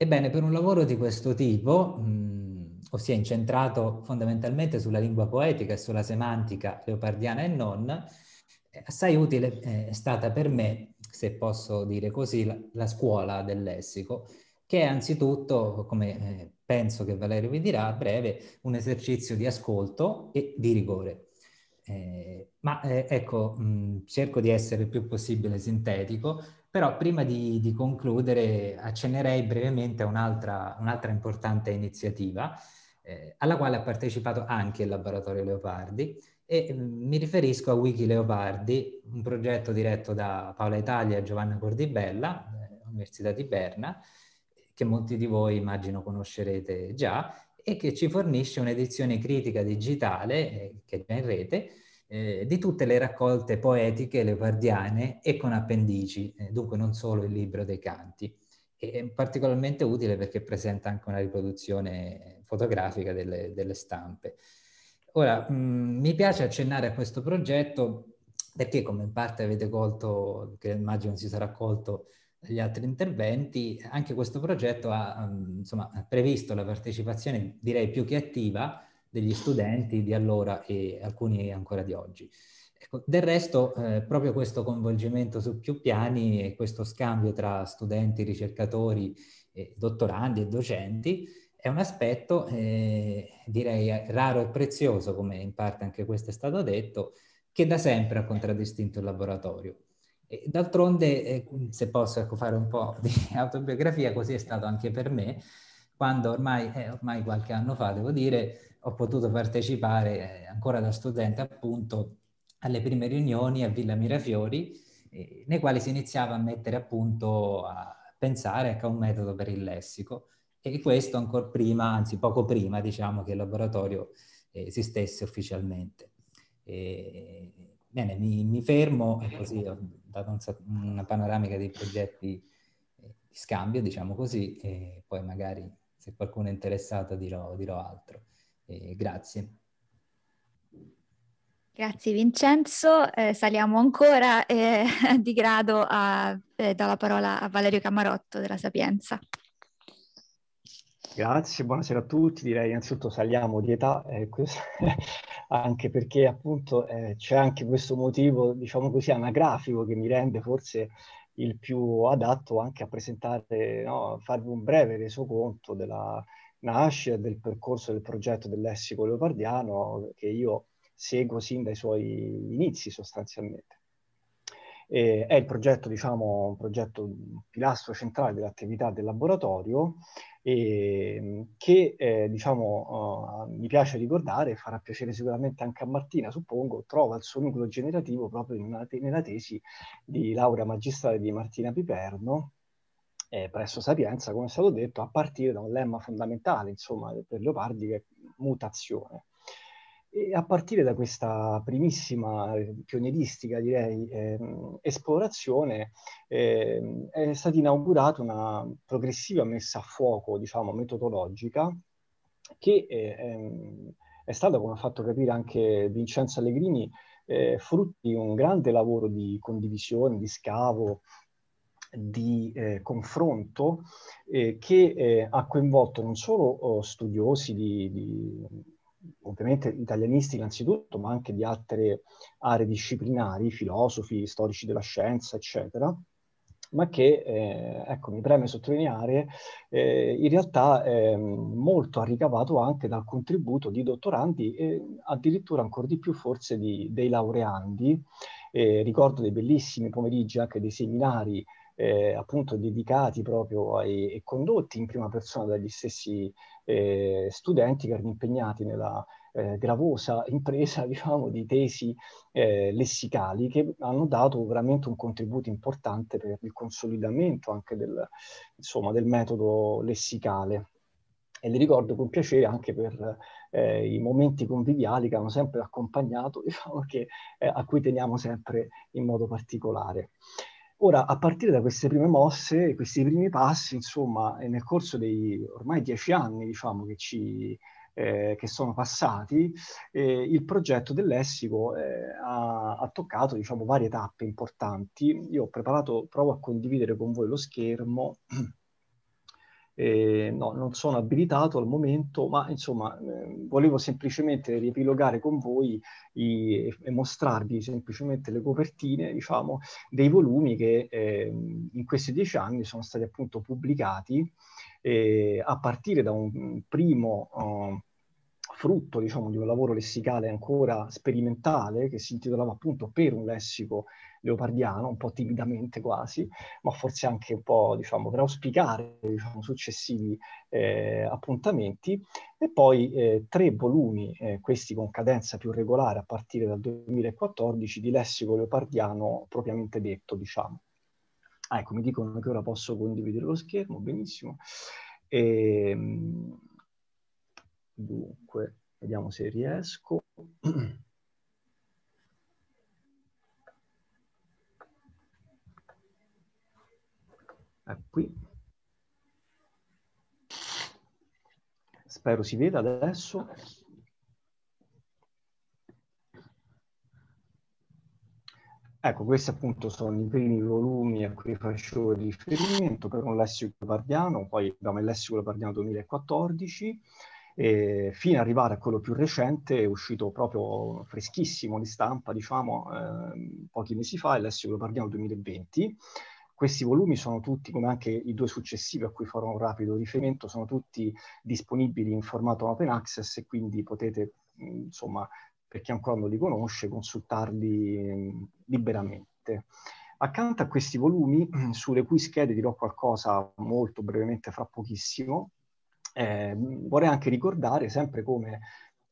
Ebbene, per un lavoro di questo tipo, mh, ossia incentrato fondamentalmente sulla lingua poetica e sulla semantica leopardiana e non, assai utile eh, è stata per me, se posso dire così, la, la scuola del lessico, che è anzitutto, come eh, penso che Valerio vi dirà a breve, un esercizio di ascolto e di rigore. Eh, ma eh, ecco, mh, mm, cerco di essere il più possibile sintetico, però prima di, di concludere accennerei brevemente a un'altra, un'altra importante iniziativa eh, alla quale ha partecipato anche il laboratorio Leopardi e mh, mm, mi riferisco a Wiki Leopardi, un progetto diretto da Paola Italia e Giovanna Cordibella, eh, Università di Berna, che molti di voi immagino conoscerete già e che ci fornisce un'edizione critica digitale, eh, che è in rete, eh, di tutte le raccolte poetiche leopardiane e con appendici, eh, dunque non solo il libro dei canti. E è particolarmente utile perché presenta anche una riproduzione fotografica delle, delle stampe. Ora, mh, mm, mi piace accennare a questo progetto perché, come in parte avete colto, che immagino si sarà colto gli altri interventi, anche questo progetto ha ehm, insomma, previsto la partecipazione, direi più che attiva, degli studenti di allora e alcuni ancora di oggi. Ecco, del resto, eh, proprio questo coinvolgimento su più piani e questo scambio tra studenti, ricercatori, eh, dottorandi e docenti è un aspetto, eh, direi, raro e prezioso, come in parte anche questo è stato detto, che da sempre ha contraddistinto il laboratorio. D'altronde, eh, se posso ecco, fare un po' di autobiografia, così è stato anche per me, quando ormai, eh, ormai qualche anno fa, devo dire, ho potuto partecipare, eh, ancora da studente appunto, alle prime riunioni a Villa Mirafiori, eh, nei quali si iniziava a mettere appunto a pensare ecco, a un metodo per il lessico e questo ancora prima, anzi poco prima, diciamo che il laboratorio eh, esistesse ufficialmente. E Bene, mi, mi fermo così ho dato un, una panoramica dei progetti eh, di scambio, diciamo così, e poi magari se qualcuno è interessato dirò, dirò altro. Eh, grazie. Grazie Vincenzo, eh, saliamo ancora eh, di grado a, eh, dalla parola a Valerio Camarotto della Sapienza. Grazie, buonasera a tutti. Direi innanzitutto saliamo di età, eh, questo, anche perché appunto eh, c'è anche questo motivo, diciamo così, anagrafico che mi rende forse il più adatto anche a presentare, no, a farvi un breve resoconto della nascita, del percorso del progetto del lessico leopardiano che io seguo sin dai suoi inizi sostanzialmente. Eh, è il progetto, diciamo, un progetto pilastro centrale dell'attività del laboratorio e, mm, che, eh, diciamo, uh, mi piace ricordare, farà piacere sicuramente anche a Martina, suppongo, trova il suo nucleo generativo proprio una, nella tesi di laurea magistrale di Martina Piperno, eh, presso Sapienza, come è stato detto, a partire da un lemma fondamentale, insomma, per Leopardi, che è mutazione. E a partire da questa primissima eh, pionieristica, direi, eh, esplorazione, eh, è stata inaugurata una progressiva messa a fuoco, diciamo, metodologica, che eh, è stata, come ha fatto capire anche Vincenzo Allegrini, eh, frutto di un grande lavoro di condivisione, di scavo, di eh, confronto eh, che eh, ha coinvolto non solo oh, studiosi di, di, ovviamente italianisti innanzitutto, ma anche di altre aree disciplinari, filosofi, storici della scienza, eccetera, ma che, eh, ecco, mi preme sottolineare, eh, in realtà eh, molto ha ricavato anche dal contributo di dottorandi e addirittura ancora di più forse di, dei laureandi. Eh, ricordo dei bellissimi pomeriggi anche dei seminari eh, appunto dedicati proprio ai, e condotti in prima persona dagli stessi eh, studenti che erano impegnati nella eh, gravosa impresa diciamo, di tesi eh, lessicali che hanno dato veramente un contributo importante per il consolidamento anche del, insomma, del metodo lessicale e li ricordo con piacere anche per eh, i momenti conviviali che hanno sempre accompagnato, diciamo che eh, a cui teniamo sempre in modo particolare. Ora, a partire da queste prime mosse, questi primi passi, insomma, eh, nel corso dei ormai dieci anni, diciamo, che ci, eh, che sono passati, eh, il progetto del lessico eh, ha, ha, toccato diciamo, varie tappe importanti. Io ho preparato, provo a condividere con voi lo schermo Eh, no, non sono abilitato al momento, ma insomma eh, volevo semplicemente riepilogare con voi i, e, e, mostrarvi semplicemente le copertine, diciamo, dei volumi che eh, in questi dieci anni sono stati appunto pubblicati ehm, a partire da un primo oh, frutto diciamo, di un lavoro lessicale ancora sperimentale che si intitolava appunto Per un lessico leopardiano, un po' timidamente quasi, ma forse anche un po' diciamo, per auspicare diciamo, successivi eh, appuntamenti, e poi eh, tre volumi, eh, questi con cadenza più regolare a partire dal 2014, di lessico leopardiano propriamente detto, diciamo. Ah, ecco, mi dicono che ora posso condividere lo schermo, benissimo. E, ehm, Dunque, vediamo se riesco. È qui. Spero si veda adesso. Ecco, questi appunto sono i primi volumi a cui faccio riferimento per un lessico lepardiano, poi abbiamo il lessico lepardiano 2014, eh, fino ad arrivare a quello più recente, uscito proprio freschissimo di stampa, diciamo, eh, pochi mesi fa, il Lessico Leopardiano 2020. Questi volumi sono tutti, come anche i due successivi a cui farò un rapido riferimento, sono tutti disponibili in formato open access e quindi potete, insomma, per chi ancora non li conosce, consultarli liberamente. Accanto a questi volumi, sulle cui schede dirò qualcosa molto brevemente fra pochissimo, eh, vorrei anche ricordare sempre come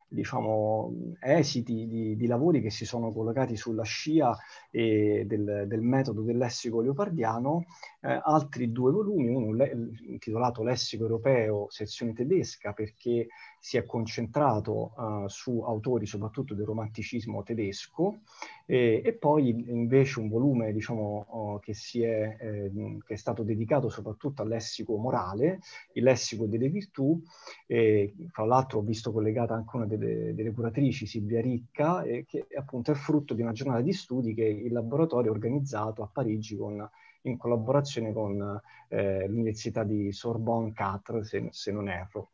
diciamo, esiti di, di, lavori che si sono collocati sulla scia eh, del, del, metodo del lessico leopardiano, eh, altri due volumi, uno le, intitolato Lessico europeo, sezione tedesca, perché si è concentrato eh, su autori soprattutto del romanticismo tedesco, e, e poi invece un volume diciamo, oh, che, è, eh, che, è, stato dedicato soprattutto al lessico morale, il lessico delle virtù, e, tra l'altro ho visto collegata anche una delle, delle curatrici, Silvia Ricca, e, che appunto è frutto di una giornata di studi che il laboratorio ha organizzato a Parigi con in collaborazione con eh, l'Università di Sorbonne 4, se, se, non erro.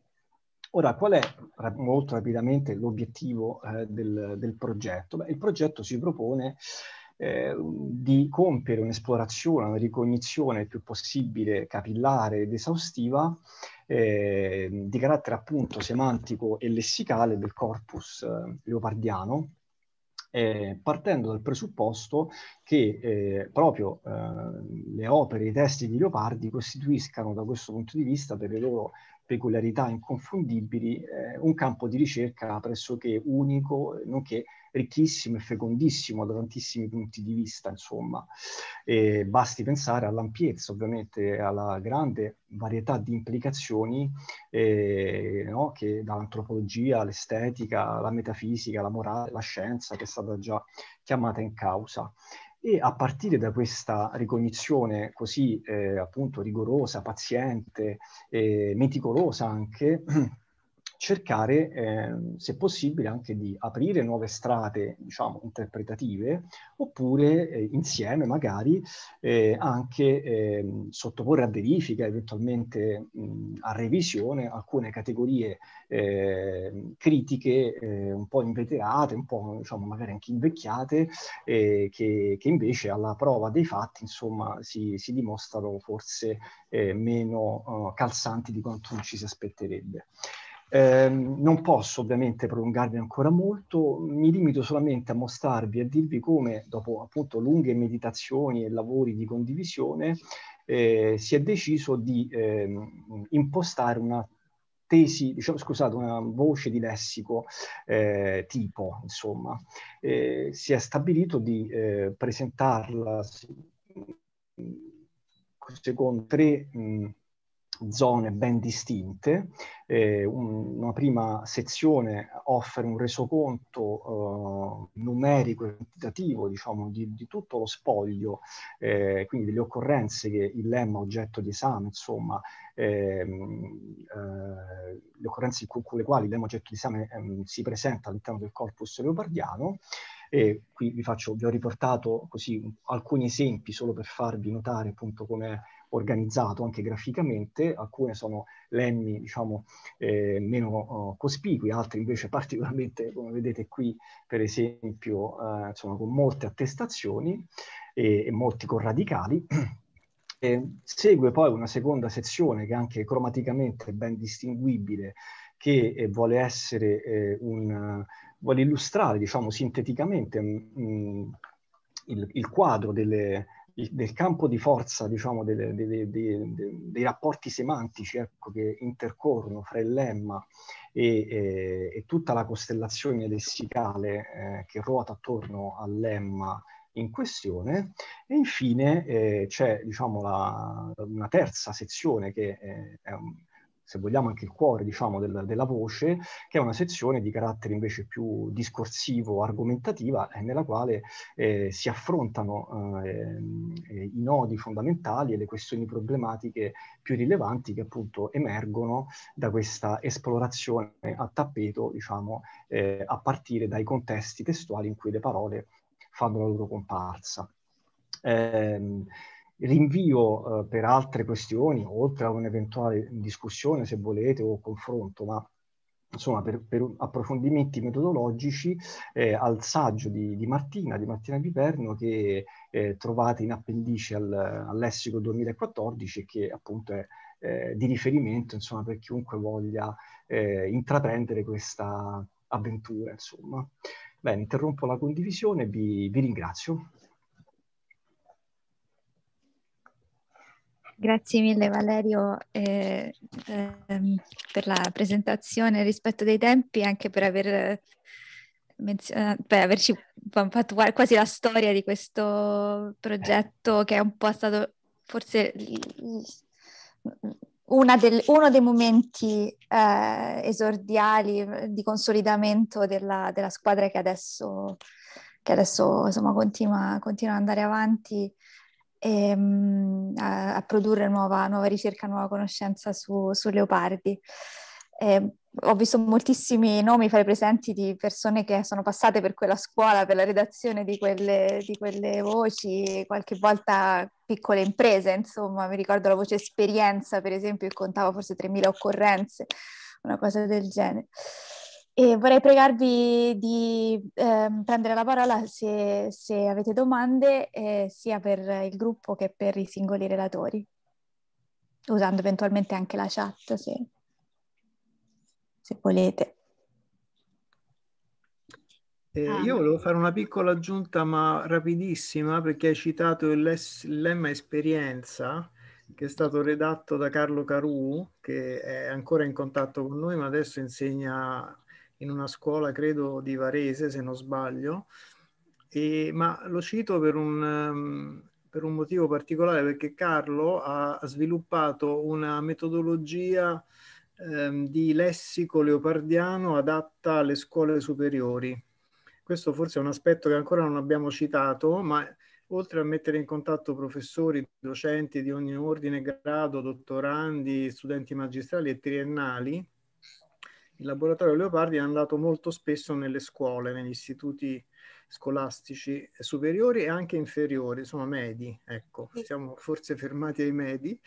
Ora, qual è molto rapidamente l'obiettivo eh, del, del, progetto? Beh, il progetto si propone eh, di compiere un'esplorazione, una ricognizione il più possibile capillare ed esaustiva eh, di carattere appunto semantico e lessicale del corpus eh, leopardiano eh, partendo dal presupposto che eh, proprio eh, le opere, i testi di Leopardi costituiscano da questo punto di vista per le loro peculiarità inconfondibili eh, un campo di ricerca pressoché unico, nonché ricchissimo e fecondissimo da tantissimi punti di vista, insomma. E basti pensare all'ampiezza, ovviamente, alla grande varietà di implicazioni eh, no? che dall'antropologia l'estetica, la metafisica, la morale, la scienza, che è stata già chiamata in causa. E a partire da questa ricognizione così eh, appunto rigorosa, paziente, eh, meticolosa anche, cercare, eh, se possibile, anche di aprire nuove strade, diciamo, interpretative, oppure eh, insieme magari eh, anche ehm, sottoporre a verifica, eventualmente mh, a revisione, alcune categorie ehm, critiche eh, un po' inveterate, un po' diciamo, magari anche invecchiate, eh, che, che, invece alla prova dei fatti, insomma, si, si dimostrano forse eh, meno oh, calzanti di quanto non ci si aspetterebbe. Eh, non posso ovviamente prolungarvi ancora molto, mi limito solamente a mostrarvi e a dirvi come, dopo appunto lunghe meditazioni e lavori di condivisione, eh, si è deciso di eh, impostare una tesi, diciamo, scusate, una voce di lessico eh, tipo, insomma. si è stabilito di eh, presentarla secondo tre... Mh, mm, zone ben distinte. Eh, un, una prima sezione offre un resoconto eh, numerico e quantitativo diciamo, di, di, tutto lo spoglio, eh, quindi delle occorrenze che il lemma oggetto di esame, insomma, ehm, eh, le occorrenze con, con, le quali il lemma oggetto di esame ehm, si presenta all'interno del corpus leopardiano. E qui vi, faccio, vi ho riportato così alcuni esempi solo per farvi notare appunto come organizzato anche graficamente, alcune sono lemmi diciamo eh, meno oh, cospicui, altre invece particolarmente come vedete qui per esempio eh, insomma, con molte attestazioni e, e molti con radicali. E segue poi una seconda sezione che anche cromaticamente ben distinguibile che eh, vuole essere eh, un vuole illustrare diciamo sinteticamente mh, mm, mm, il, il, quadro delle, il, del campo di forza diciamo, delle, delle, dei, dei rapporti semantici ecco, che intercorrono fra il lemma e, e, e tutta la costellazione lessicale eh, che ruota attorno al lemma in questione e infine eh, c'è diciamo, la, una terza sezione che eh, è un, se vogliamo anche il cuore diciamo, del, della voce, che è una sezione di carattere invece più discorsivo, argomentativa, eh, nella quale eh, si affrontano eh, eh, i nodi fondamentali e le questioni problematiche più rilevanti che appunto emergono da questa esplorazione a tappeto, diciamo, a partire dai contesti testuali in cui le parole fanno la loro comparsa. Eh, rinvio eh, per altre questioni, oltre a un'eventuale discussione se volete o confronto, ma insomma per, per approfondimenti metodologici eh, al saggio di, di, Martina, di Martina Piperno che eh, trovate in appendice al, al, lessico 2014 che appunto è eh, di riferimento insomma, per chiunque voglia eh, intraprendere questa avventura. Insomma. Bene, interrompo la condivisione, vi, vi ringrazio. Grazie mille Valerio eh, ehm, per la presentazione rispetto dei tempi e anche per, aver menzionato, eh, per averci fatto quasi la storia di questo progetto che è un po' stato forse del, uno dei momenti eh, esordiali eh, di consolidamento della, della squadra che adesso, che adesso insomma, continua, continua, ad andare avanti e, ehm, a, a, produrre nuova, nuova, ricerca, nuova conoscenza su, su leopardi. E, ehm, ho visto moltissimi nomi fra i presenti di persone che sono passate per quella scuola, per la redazione di quelle, di quelle voci, qualche volta piccole imprese, insomma, mi ricordo la voce esperienza, per esempio, che contava forse 3.000 occorrenze, una cosa del genere. E vorrei pregarvi di ehm, prendere la parola se, se avete domande, eh, sia per il gruppo che per i singoli relatori, usando eventualmente anche la chat se, se volete. Eh, ah. io volevo fare una piccola aggiunta, ma rapidissima, perché hai citato il lemma esperienza che è stato redatto da Carlo Carù, che è ancora in contatto con noi, ma adesso insegna in una scuola, credo, di Varese, se non sbaglio, e, ma lo cito per un, ehm, per un, motivo particolare, perché Carlo ha sviluppato una metodologia ehm, di lessico leopardiano adatta alle scuole superiori. Questo forse è un aspetto che ancora non abbiamo citato, ma oltre a mettere in contatto professori, docenti di ogni ordine, e grado, dottorandi, studenti magistrali e triennali, il laboratorio Leopardi è andato molto spesso nelle scuole, negli istituti scolastici superiori e anche inferiori, insomma medi, ecco, siamo forse fermati ai medi,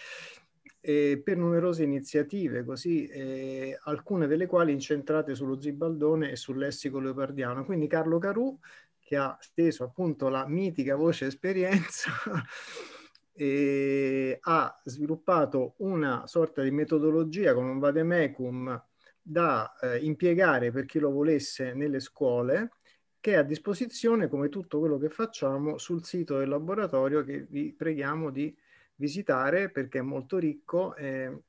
eh, per numerose iniziative, così, eh, alcune delle quali incentrate sullo zibaldone e sul lessico leopardiano. Quindi Carlo Carù, che ha steso appunto la mitica voce esperienza, ha sviluppato una sorta di metodologia con un vademecum da eh, impiegare per chi lo volesse nelle scuole, che è a disposizione, come tutto quello che facciamo, sul sito del laboratorio che vi preghiamo di visitare perché è molto ricco. e ehm,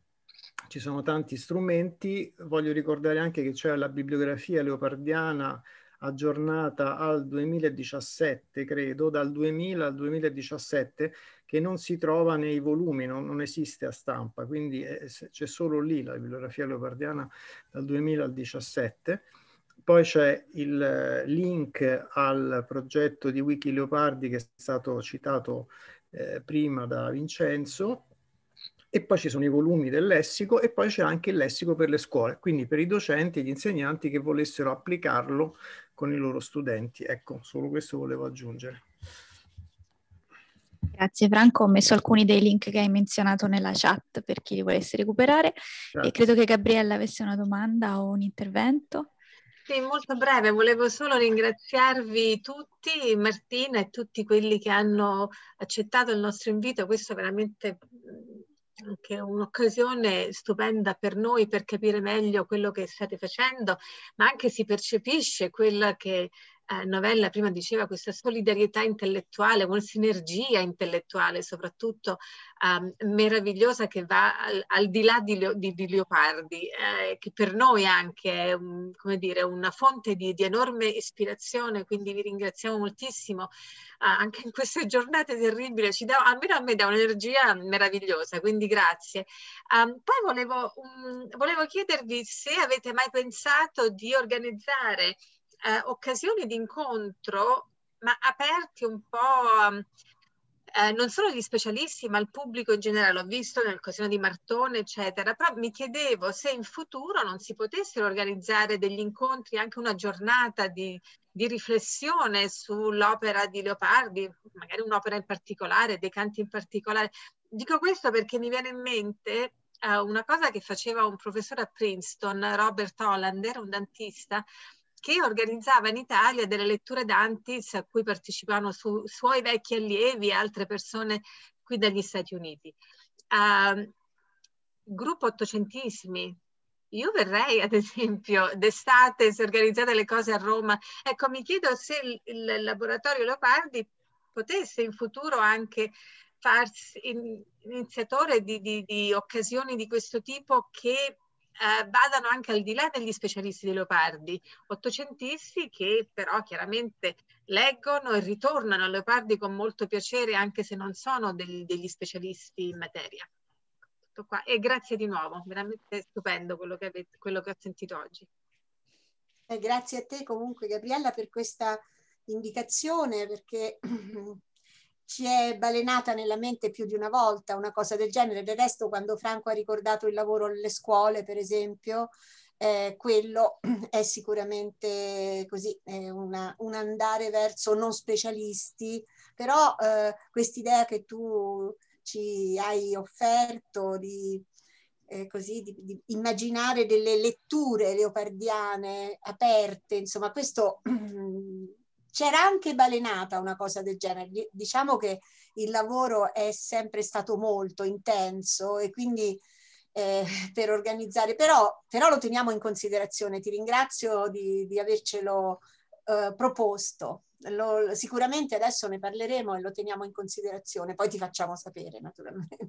ci sono tanti strumenti, voglio ricordare anche che c'è la bibliografia leopardiana aggiornata al 2017, credo, dal 2000 al 2017, che non si trova nei volumi, non, non esiste a stampa, quindi eh, c'è solo lì la bibliografia leopardiana dal 2000 al 2017. Poi c'è il eh, link al progetto di Wiki Leopardi che è stato citato eh, prima da Vincenzo e poi ci sono i volumi del lessico e poi c'è anche il lessico per le scuole, quindi per i docenti e gli insegnanti che volessero applicarlo con i loro studenti. Ecco, solo questo volevo aggiungere. Grazie Franco, ho messo alcuni dei link che hai menzionato nella chat per chi li volesse recuperare Grazie. e credo che Gabriella avesse una domanda o un intervento. Sì, molto breve, volevo solo ringraziarvi tutti, Martina e tutti quelli che hanno accettato il nostro invito, questo è veramente mm, anche un'occasione stupenda per noi per capire meglio quello che state facendo, ma anche si percepisce quella che eh, Novella prima diceva, questa solidarietà intellettuale, una sinergia intellettuale soprattutto ehm, meravigliosa che va al, al di là di, Leo, di, di Leopardi, eh, che per noi anche è un, dire, una fonte di, di, enorme ispirazione, quindi vi ringraziamo moltissimo eh, anche in queste giornate terribili, ci dà, almeno a me dà un'energia meravigliosa, quindi grazie. Um, poi volevo, um, volevo chiedervi se avete mai pensato di organizzare eh, occasioni di incontro, ma aperti un po'... Mm, eh, non solo gli specialisti, ma il pubblico in generale, ho visto nel casino di Martone, eccetera, però mi chiedevo se in futuro non si potessero organizzare degli incontri, anche una giornata di, di riflessione sull'opera di Leopardi, magari un'opera in particolare, dei canti in particolare. Dico questo perché mi viene in mente eh, una cosa che faceva un professore a Princeton, Robert Hollander, un dentista, che organizzava in Italia delle letture d'Antis a cui partecipavano su, suoi vecchi allievi e altre persone qui dagli Stati Uniti. Uh, gruppo ottocentissimi. Io verrei, ad esempio, d'estate, se organizzate le cose a Roma. Ecco, mi chiedo se il, il laboratorio Leopardi potesse in futuro anche farsi iniziatore di, di, di occasioni di questo tipo che eh, vadano anche al di là degli specialisti dei leopardi, ottocentisti che però chiaramente leggono e ritornano a leopardi con molto piacere anche se non sono del, degli specialisti in materia. Tutto qua. E grazie di nuovo, veramente stupendo quello che, avete, quello che ho sentito oggi. Eh, grazie a te comunque Gabriella per questa indicazione perché ci è balenata nella mente più di una volta una cosa del genere. Del resto, quando Franco ha ricordato il lavoro alle scuole, per esempio, eh, quello è sicuramente così, è una, un andare verso non specialisti, però eh, quest'idea che tu ci hai offerto di, eh, così, di, di, immaginare delle letture leopardiane aperte, insomma, questo C'era anche balenata una cosa del genere. Diciamo che il lavoro è sempre stato molto intenso e quindi eh, per organizzare, però, però, lo teniamo in considerazione. Ti ringrazio di, di avercelo eh, proposto. Lo, sicuramente adesso ne parleremo e lo teniamo in considerazione, poi ti facciamo sapere naturalmente.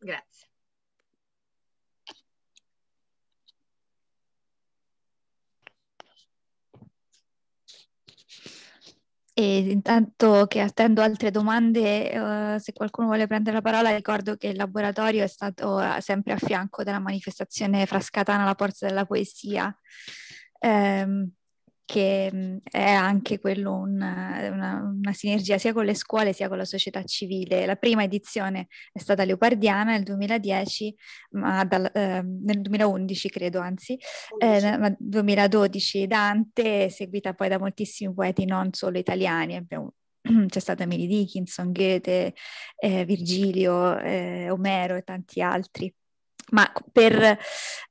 Grazie. E intanto che attendo altre domande, uh, se qualcuno vuole prendere la parola, ricordo che il laboratorio è stato eh, sempre a fianco della manifestazione Frascatana, la forza della poesia. Um, che è anche quello una, una, una, sinergia sia con le scuole sia con la società civile. La prima edizione è stata leopardiana nel 2010, ma dal, eh, nel 2011 credo anzi, eh, 2012 Dante, seguita poi da moltissimi poeti non solo italiani, abbiamo c'è stata Emily Dickinson, Goethe, eh, Virgilio, eh, Omero e tanti altri ma per,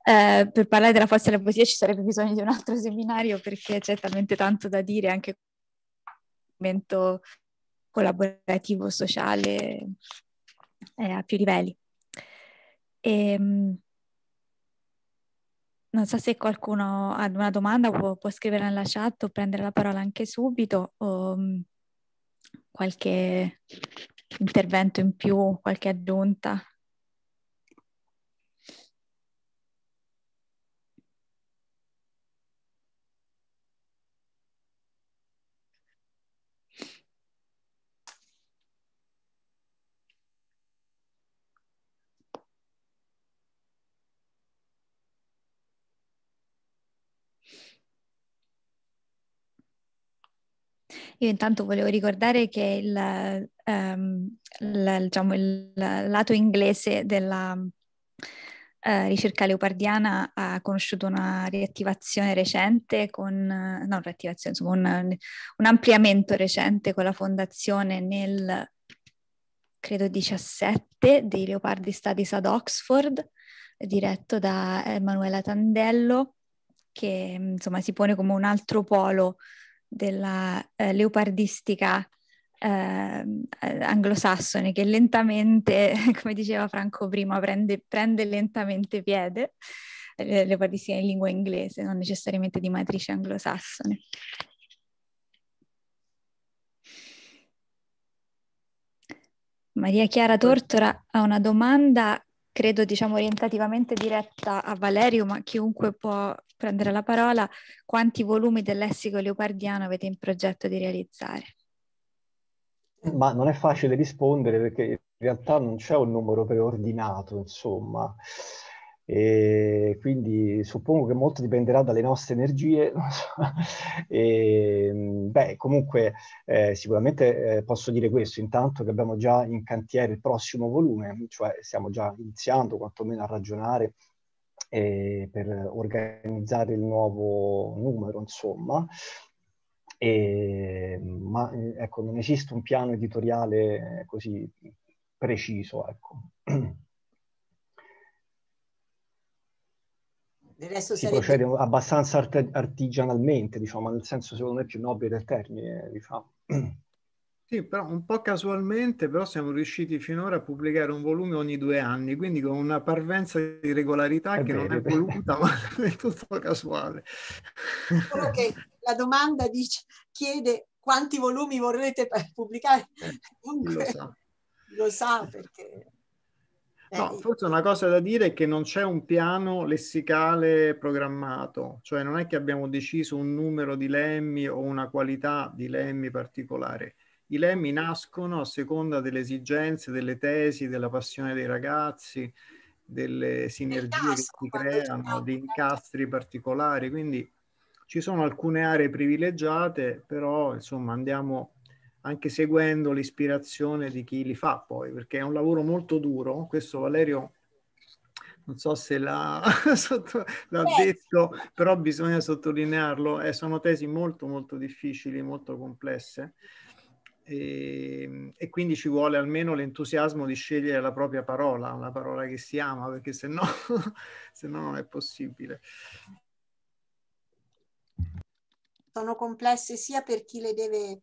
eh, per, parlare della forza della poesia ci sarebbe bisogno di un altro seminario perché c'è talmente tanto da dire anche momento collaborativo, sociale eh, a più livelli. E, ehm, non so se qualcuno ha una domanda, può, può scrivere nella chat o prendere la parola anche subito o mm, qualche intervento in più, qualche aggiunta. Io intanto volevo ricordare che il, um, il, diciamo, il lato inglese della uh, ricerca leopardiana ha conosciuto una riattivazione recente, con, non riattivazione, insomma un, un ampliamento recente con la fondazione nel credo 17 dei Leopardi Studies ad Oxford, diretto da Emanuela Tandello, che insomma si pone come un altro polo della eh, leopardistica ehm, eh, anglosassone che lentamente, come diceva Franco prima, prende, prende lentamente piede, eh, leopardistica in lingua inglese, non necessariamente di matrice anglosassone. Maria Chiara Tortora ha una domanda credo diciamo orientativamente diretta a Valerio, ma chiunque mm. può prendere la parola, quanti volumi del lessico leopardiano avete in progetto di realizzare? Ma non è facile rispondere perché in realtà non c'è un numero preordinato, insomma. E quindi suppongo che molto dipenderà dalle nostre energie. e, ehm, beh, comunque eh, sicuramente eh, posso dire questo, intanto che abbiamo già in cantiere il prossimo volume, cioè stiamo già iniziando quantomeno a ragionare eh, per organizzare il nuovo numero, insomma. E, ehm, ma eh, ecco, non esiste un piano editoriale eh, così preciso, ecco. Del resto si sarebbe... procede abbastanza art- artigianalmente, diciamo, nel senso secondo me più nobile del termine, diciamo. Sì, però un po' casualmente, però siamo riusciti finora a pubblicare un volume ogni due anni, quindi con una parvenza di regolarità è che vero, non è voluta, ma è tutto casuale. Solo che la domanda dice, chiede quanti volumi vorrete pubblicare. Eh, Dunque, lo sa, lo sa perché... No, eh, forse una cosa da dire è che non c'è un piano lessicale programmato, cioè non è che abbiamo deciso un numero di lemmi o una qualità di lemmi particolare. I lemmi nascono a seconda delle esigenze, delle tesi, della passione dei ragazzi, delle sinergie che si creano, di incastri particolari, quindi ci sono alcune aree privilegiate, però insomma andiamo anche seguendo l'ispirazione di chi li fa poi, perché è un lavoro molto duro, questo Valerio non so se l'ha, l'ha detto, però bisogna sottolinearlo, eh, sono tesi molto molto difficili, molto complesse e, ehm, e, quindi ci vuole almeno l'entusiasmo di scegliere la propria parola, la parola che si ama, perché se no, se no non è possibile. Sono complesse sia per chi le deve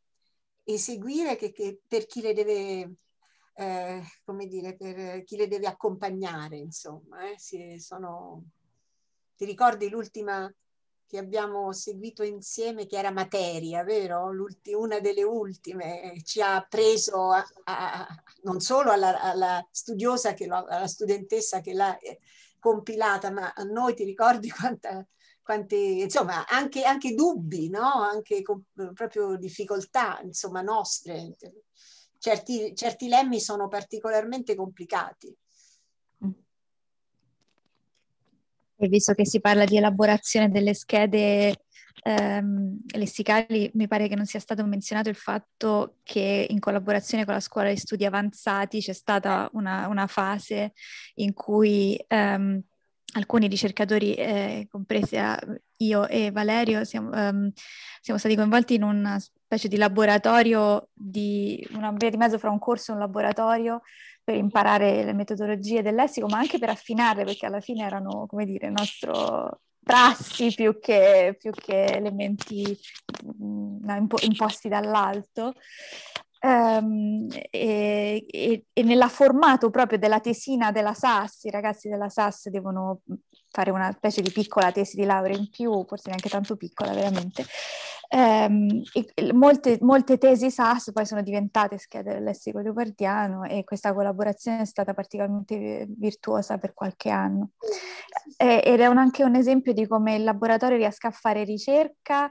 eseguire che, che per chi le deve eh, come dire, per chi le deve accompagnare, insomma. Eh? Si, sono... Ti ricordi l'ultima che abbiamo seguito insieme, che era Materia, vero? L'ulti... Una delle ultime, ci ha preso a, a, non solo alla, alla studiosa, che lo, alla studentessa che l'ha eh, compilata, ma a noi ti ricordi quanta quanti, insomma, anche, anche dubbi, no? anche con, proprio difficoltà, insomma, nostre. Certi, certi lemmi sono particolarmente complicati. E visto che si parla di elaborazione delle schede ehm, lessicali, mi pare che non sia stato menzionato il fatto che in collaborazione con la scuola di studi avanzati c'è stata una, una fase in cui ehm, alcuni ricercatori, eh, compresi eh, io e Valerio, siamo, ehm, siamo, stati coinvolti in una specie di laboratorio, di una via di mezzo fra un corso e un laboratorio per imparare le metodologie del lessico, ma anche per affinarle, perché alla fine erano, come dire, nostro prassi più che, più che elementi mh, mm, imposti dall'alto. Um, e, e, e nella formato proprio della tesina della SAS, i ragazzi della SAS devono fare una specie di piccola tesi di laurea in più, forse neanche tanto piccola veramente. Um, e, molte, molte, tesi SAS poi sono diventate schede del lessico leopardiano e questa collaborazione è stata particolarmente virtuosa per qualche anno. Eh, ed è un, anche un esempio di come il laboratorio riesca a fare ricerca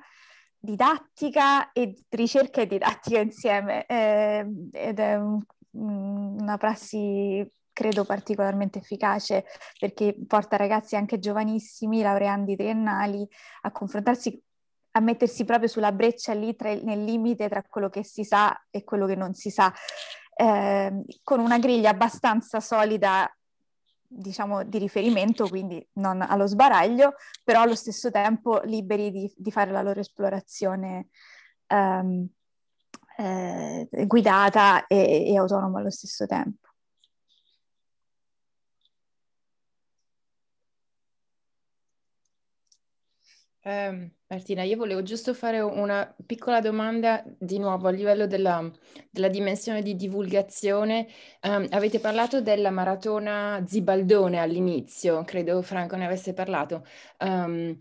didattica e ricerca e didattica insieme eh, ed è un, una prassi credo particolarmente efficace perché porta ragazzi anche giovanissimi, laureandi triennali, a confrontarsi, a mettersi proprio sulla breccia lì tra, nel limite tra quello che si sa e quello che non si sa, eh, con una griglia abbastanza solida diciamo, di riferimento, quindi non allo sbaraglio, però allo stesso tempo liberi di, di fare la loro esplorazione um, eh, guidata e, e autonoma allo stesso tempo. Eh, Martina, io volevo giusto fare una piccola domanda di nuovo a livello della, della dimensione di divulgazione. Um, avete parlato della maratona Zibaldone all'inizio, credo Franco ne avesse parlato. Um,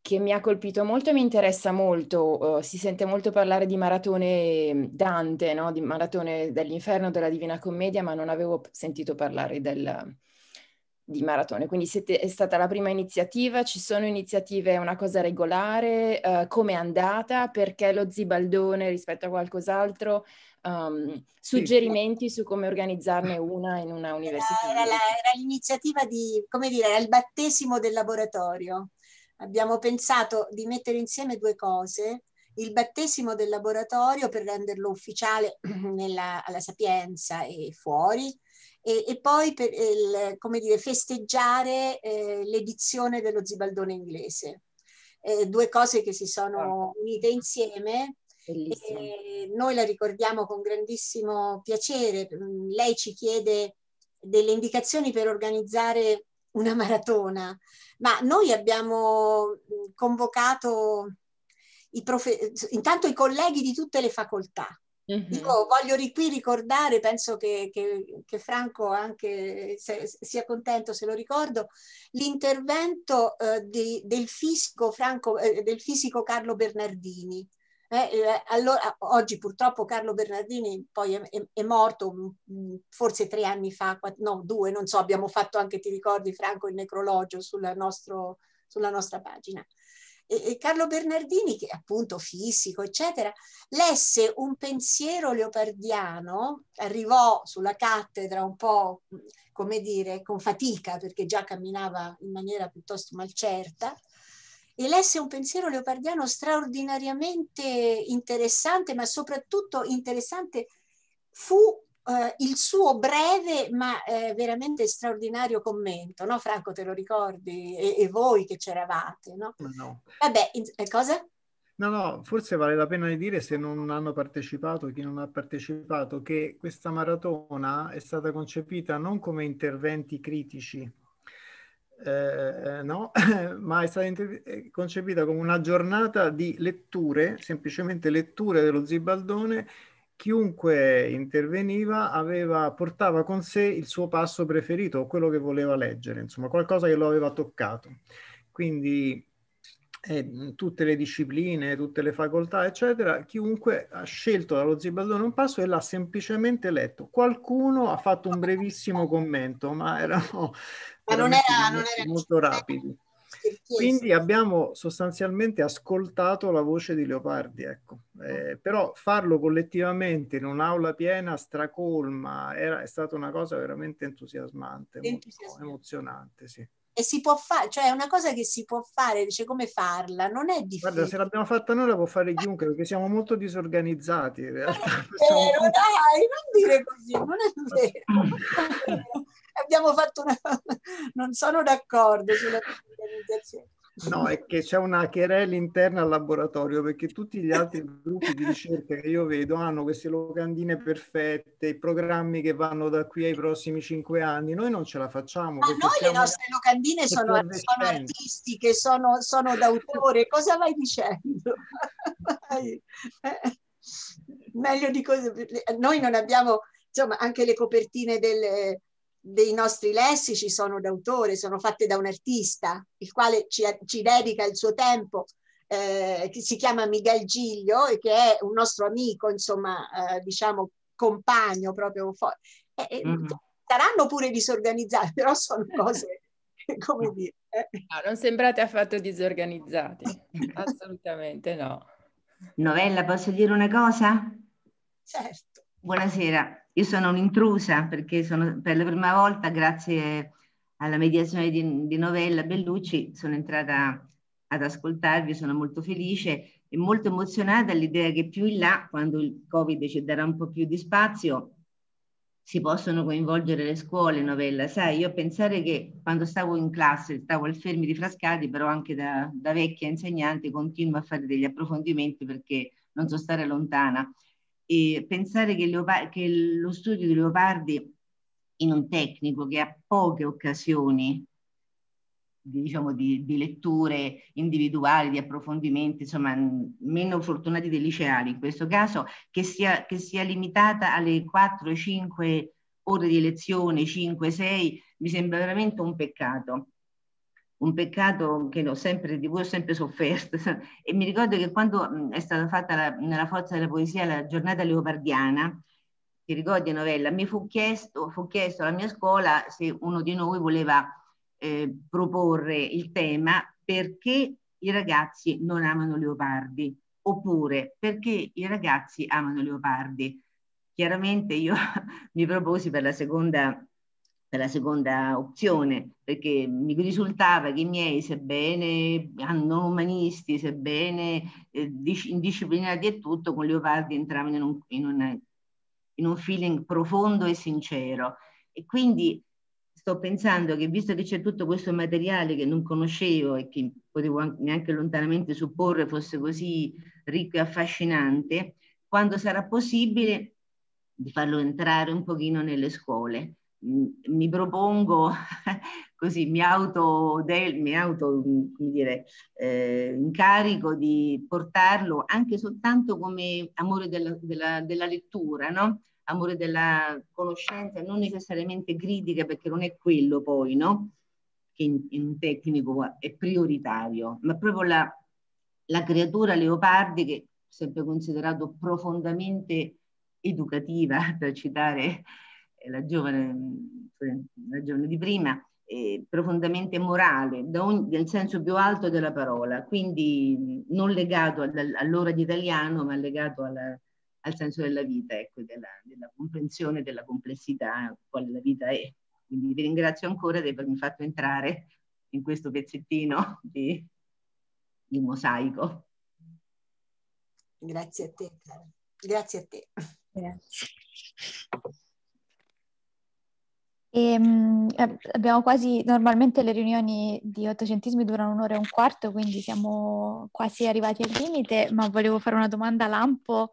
che mi ha colpito molto e mi interessa molto, uh, si sente molto parlare di maratone Dante, no? di maratone dell'inferno, della Divina Commedia, ma non avevo sentito parlare del, di maratone, quindi siete, è stata la prima iniziativa, ci sono iniziative, è una cosa regolare, uh, come è andata, perché lo zibaldone rispetto a qualcos'altro, um, suggerimenti su come organizzarne una in una università? Era, era, la, era l'iniziativa di, come dire, era il battesimo del laboratorio. Abbiamo pensato di mettere insieme due cose, il battesimo del laboratorio per renderlo ufficiale nella, alla Sapienza e fuori, e, e poi per il, come dire, festeggiare eh, l'edizione dello Zibaldone inglese. Eh, due cose che si sono certo. unite insieme. Eh, noi la ricordiamo con grandissimo piacere. Mm, lei ci chiede delle indicazioni per organizzare una maratona, ma noi abbiamo mm, convocato i profe- intanto i colleghi di tutte le facoltà Mm-hmm. Io voglio qui ricordare, penso che, che, che Franco anche se, sia contento se lo ricordo, l'intervento eh, di, del, fisico Franco, eh, del fisico Carlo Bernardini. Eh, eh allora, oggi purtroppo Carlo Bernardini poi è, è, è morto mh, mm, mm, forse tre anni fa, quatt- no due, non so, abbiamo fatto anche, ti ricordi Franco, il necrologio sul nostro, sulla nostra pagina e Carlo Bernardini, che è appunto fisico, eccetera, lesse un pensiero leopardiano, arrivò sulla cattedra un po', come dire, con fatica, perché già camminava in maniera piuttosto malcerta, e lesse un pensiero leopardiano straordinariamente interessante, ma soprattutto interessante fu eh, il suo breve ma eh, veramente straordinario commento, no Franco te lo ricordi? E, e voi che c'eravate, no? no. Vabbè, in, eh, cosa? No, no, forse vale la pena di dire se non hanno partecipato, chi non ha partecipato, che questa maratona è stata concepita non come interventi critici, eh, eh no, ma è stata inter- eh, concepita come una giornata di letture, semplicemente letture dello Zibaldone chiunque interveniva aveva, portava con sé il suo passo preferito o quello che voleva leggere, insomma qualcosa che lo aveva toccato. Quindi eh, tutte le discipline, tutte le facoltà, eccetera, chiunque ha scelto dallo Zibaldone un passo e l'ha semplicemente letto. Qualcuno ha fatto un brevissimo commento, ma erano, ma non era, non era molto rapidi. Quindi abbiamo sostanzialmente ascoltato la voce di Leopardi, ecco. Eh, ah. però farlo collettivamente in un'aula piena, stracolma, era, è stata una cosa veramente entusiasmante, entusiasmante. Molto, emozionante, sì e si può fare, cioè è una cosa che si può fare, dice come farla, non è difficile. Guarda, se l'abbiamo fatta noi la può fare chiunque, perché siamo molto disorganizzati in realtà. Non eh, è vero, siamo... dai, non dire così, non è vero. abbiamo fatto una... non sono d'accordo sulla disorganizzazione. No, è che c'è una querela interna al laboratorio perché tutti gli altri gruppi di ricerca che io vedo hanno queste locandine perfette, i programmi che vanno da qui ai prossimi cinque anni. Noi non ce la facciamo. Ma noi le nostre locandine sono, sono artistiche, sono, sono d'autore. Cosa vai dicendo? Eh, meglio di così. Noi non abbiamo, insomma, anche le copertine delle dei nostri lessici sono d'autore, sono fatte da un artista, il quale ci, ci dedica il suo tempo, eh, che si chiama Miguel Giglio e che è un nostro amico, insomma, eh, diciamo compagno proprio forte. Eh, mm-hmm. Saranno pure disorganizzati, però sono cose, come dire. No, eh. ah, non sembrate affatto disorganizzati, assolutamente no. Novella, posso dire una cosa? Certo. Buonasera. Io sono un'intrusa perché sono, per la prima volta, grazie alla mediazione di, di Novella Bellucci, sono entrata ad ascoltarvi, sono molto felice e molto emozionata all'idea che più in là, quando il Covid ci darà un po' più di spazio, si possono coinvolgere le scuole, novella. Sai, io pensare che quando stavo in classe, stavo al Fermi di Frascati, però anche da, da vecchia insegnante, continuo a fare degli approfondimenti perché non so stare lontana. E pensare che, Leopardi, che lo studio di Leopardi in un tecnico che ha poche occasioni di, diciamo, di, di, letture individuali, di approfondimenti, insomma, meno fortunati dei liceali in questo caso, che sia, che sia limitata alle 4-5 ore di lezione, 5-6, mi sembra veramente un peccato un peccato che ho sempre, di cui ho sempre sofferto. E mi ricordo che quando è stata fatta la, nella Forza della Poesia la giornata leopardiana, ti ricordi Novella, mi fu chiesto, fu chiesto alla mia scuola se uno di noi voleva eh, proporre il tema perché i ragazzi non amano leopardi oppure perché i ragazzi amano leopardi. Chiaramente io mi proposi per la seconda per la seconda opzione, perché mi risultava che i miei, sebbene non umanisti, sebbene eh, indisciplinati e tutto, con Leopardi entravano in un, in, una, in un feeling profondo e sincero. E quindi sto pensando che visto che c'è tutto questo materiale che non conoscevo e che potevo neanche lontanamente supporre fosse così ricco e affascinante, quando sarà possibile di farlo entrare un pochino nelle scuole mi propongo così, mi auto, del, mi auto come dire, eh, incarico di portarlo anche soltanto come amore della, della, della lettura, no? amore della conoscenza, non necessariamente critica perché non è quello poi, no? che in, in tecnico è prioritario, ma proprio la, la creatura Leopardi che sempre considerato profondamente educativa, per citare la giovane, cioè, la giovane di prima, eh, profondamente morale, ogni, nel senso più alto della parola, quindi non legato all'ora di italiano, ma legato alla, al senso della vita, ecco, della, della, comprensione della complessità quale la vita è. Quindi vi ringrazio ancora di avermi fatto entrare in questo pezzettino di, di mosaico. Grazie a te, Cara. Grazie a te. Grazie. E, mh, mm, abbiamo quasi, normalmente le riunioni di ottocentesimi durano un'ora e un quarto, quindi siamo quasi arrivati al limite, ma volevo fare una domanda lampo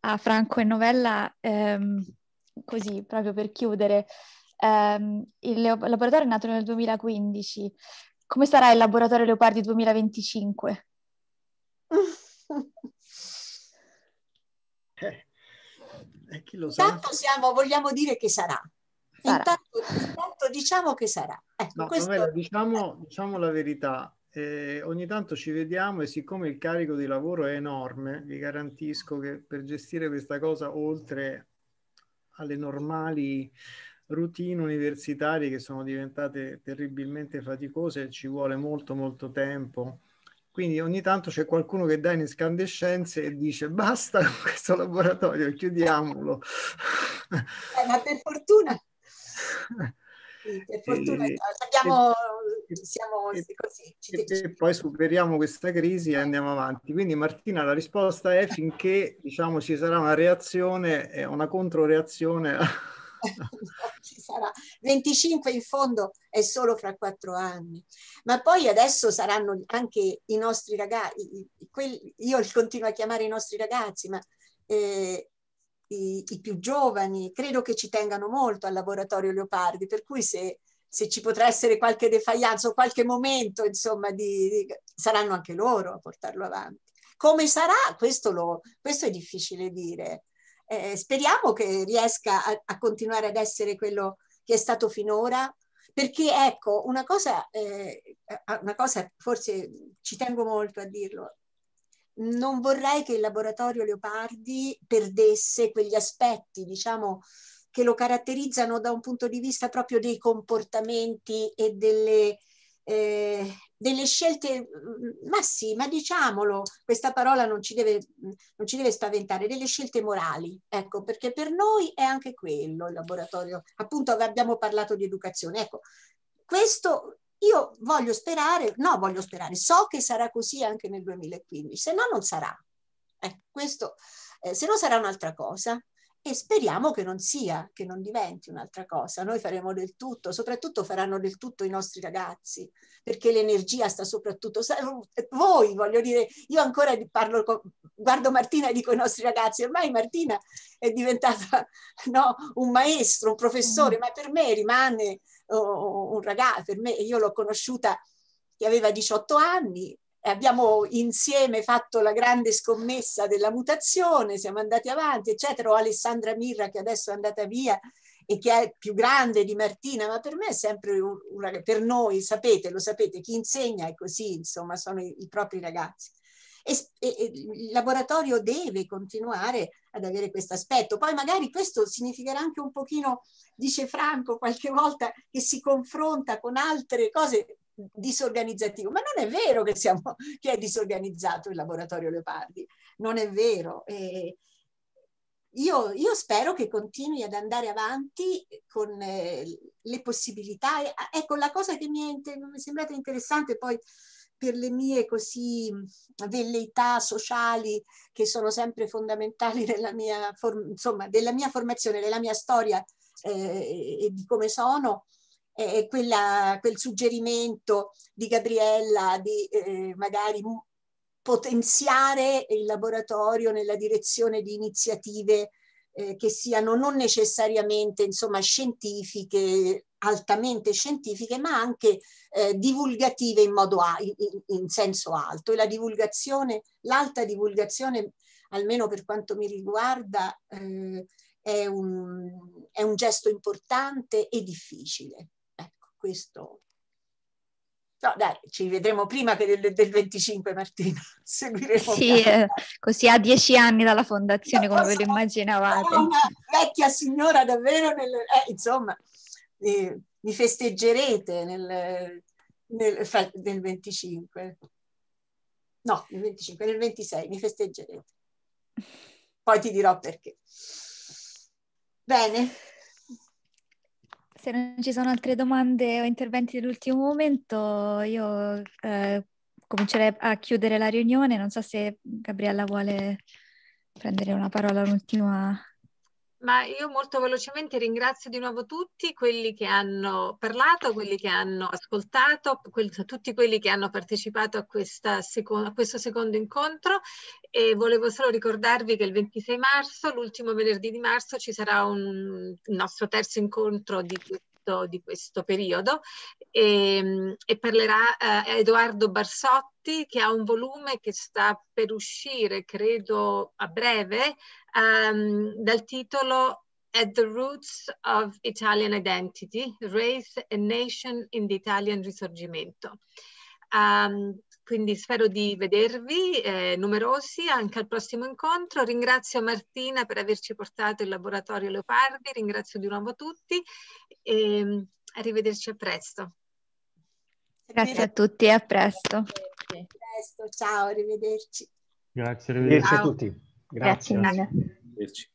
a Franco e Novella, ehm, così proprio per chiudere. Um, il laboratorio è nato nel 2015. Come sarà il laboratorio Leopardi 2025? Eh, eh, chi lo sa? Tanto siamo, vogliamo dire che sarà. Intanto, intanto, diciamo che sarà. Ecco, no, questo... vabbè, diciamo, diciamo, la verità. Eh, ogni tanto ci vediamo e siccome il carico di lavoro è enorme, vi garantisco che per gestire questa cosa, oltre alle normali routine universitarie che sono diventate terribilmente faticose, ci vuole molto molto tempo. Quindi ogni tanto c'è qualcuno che dà in escandescenze e dice basta con questo laboratorio, chiudiamolo. Eh, ma per fortuna eh, eh, siamo così. Ci, poi superiamo questa crisi e andiamo avanti. Quindi Martina, la risposta è finché diciamo, ci sarà una reazione, eh, una controreazione. ci sarà. 25 in fondo è solo fra quattro anni. Ma poi adesso saranno anche i nostri ragazzi, quelli, io continuo a chiamare i nostri ragazzi, ma eh, i, i, più giovani, credo che ci tengano molto al laboratorio Leopardi, per cui se, se ci potrà essere qualche defaianza o qualche momento, insomma, di, di, saranno anche loro a portarlo avanti. Come sarà? Questo, lo, questo è difficile dire. Eh, speriamo che riesca a, a, continuare ad essere quello che è stato finora, perché ecco, una cosa, eh, una cosa forse ci tengo molto a dirlo, non vorrei che il laboratorio Leopardi perdesse quegli aspetti, diciamo, che lo caratterizzano da un punto di vista proprio dei comportamenti e delle, eh, delle scelte, mm, ma sì, ma diciamolo, questa parola non ci, deve, non ci deve spaventare, delle scelte morali, ecco, perché per noi è anche quello il laboratorio, appunto abbiamo parlato di educazione, ecco, questo io voglio sperare, no, voglio sperare, so che sarà così anche nel 2015, se no non sarà. Eh, questo, eh, se no sarà un'altra cosa e speriamo che non sia, che non diventi un'altra cosa. Noi faremo del tutto, soprattutto faranno del tutto i nostri ragazzi, perché l'energia sta soprattutto eh, voi, voglio dire, io ancora parlo con, guardo Martina e dico ai nostri ragazzi, ormai Martina è diventata no, un maestro, un professore, mm. ma per me rimane un ragazzo, per me, io l'ho conosciuta che aveva 18 anni, e abbiamo insieme fatto la grande scommessa della mutazione, siamo andati avanti, eccetera, o Alessandra Mirra che adesso è andata via e che è più grande di Martina, ma per me è sempre un, ragazzo, per noi, sapete, lo sapete, chi insegna è così, insomma, sono i, i propri ragazzi e, e il laboratorio deve continuare ad avere questo aspetto. Poi magari questo significherà anche un pochino, dice Franco, qualche volta che si confronta con altre cose disorganizzativo, ma non è vero che, siamo, che è disorganizzato il laboratorio Leopardi, non è vero. Eh, io, io, spero che continui ad andare avanti con eh, le possibilità. Ah, ecco, la cosa che mi è, mi è sembrata interessante poi per le mie così velleità sociali che sono sempre fondamentali della mia, for- insomma, della mia formazione, della mia storia eh, e di come sono, eh, quella, quel suggerimento di Gabriella di eh, magari potenziare il laboratorio nella direzione di iniziative eh, che siano non necessariamente insomma, scientifiche, altamente scientifiche, ma anche eh, divulgative in, modo a, in, in senso alto. E la divulgazione, l'alta divulgazione, almeno per quanto mi riguarda, eh, è, un, è un gesto importante e difficile. Ecco, questo No, dai, ci vedremo prima del, del 25, Martina. Seguiremo. Sì, eh, così a dieci anni dalla fondazione, no, come ve lo immaginavate. Una vecchia signora davvero, nel, eh, insomma, eh, mi festeggerete nel, nel, nel 25. No, nel 25, nel 26 mi festeggerete. Poi ti dirò perché. Bene se non ci sono altre domande o interventi dell'ultimo momento, io eh, comincerei a chiudere la riunione. Non so se Gabriella vuole prendere una parola, un'ultima ma io molto velocemente ringrazio di nuovo tutti quelli che hanno parlato, quelli che hanno ascoltato, quelli, tutti quelli che hanno partecipato a, questa, a, questo secondo incontro e volevo solo ricordarvi che il 26 marzo, l'ultimo venerdì di marzo, ci sarà un, il nostro terzo incontro di questo, di questo periodo e, ehm, e parlerà eh, Edoardo Barsotti che ha un volume che sta per uscire, credo a breve, um, dal titolo At the Roots of Italian Identity, Race and Nation in the Italian Risorgimento. Um, quindi spero di vedervi eh, numerosi anche al prossimo incontro. Ringrazio Martina per averci portato il laboratorio Leopardi, ringrazio di nuovo tutti e ehm, arrivederci a presto. Grazie a tutti e a presto. A presto, ciao, arrivederci. Grazie, arrivederci ciao. a tutti. Grazie. Grazie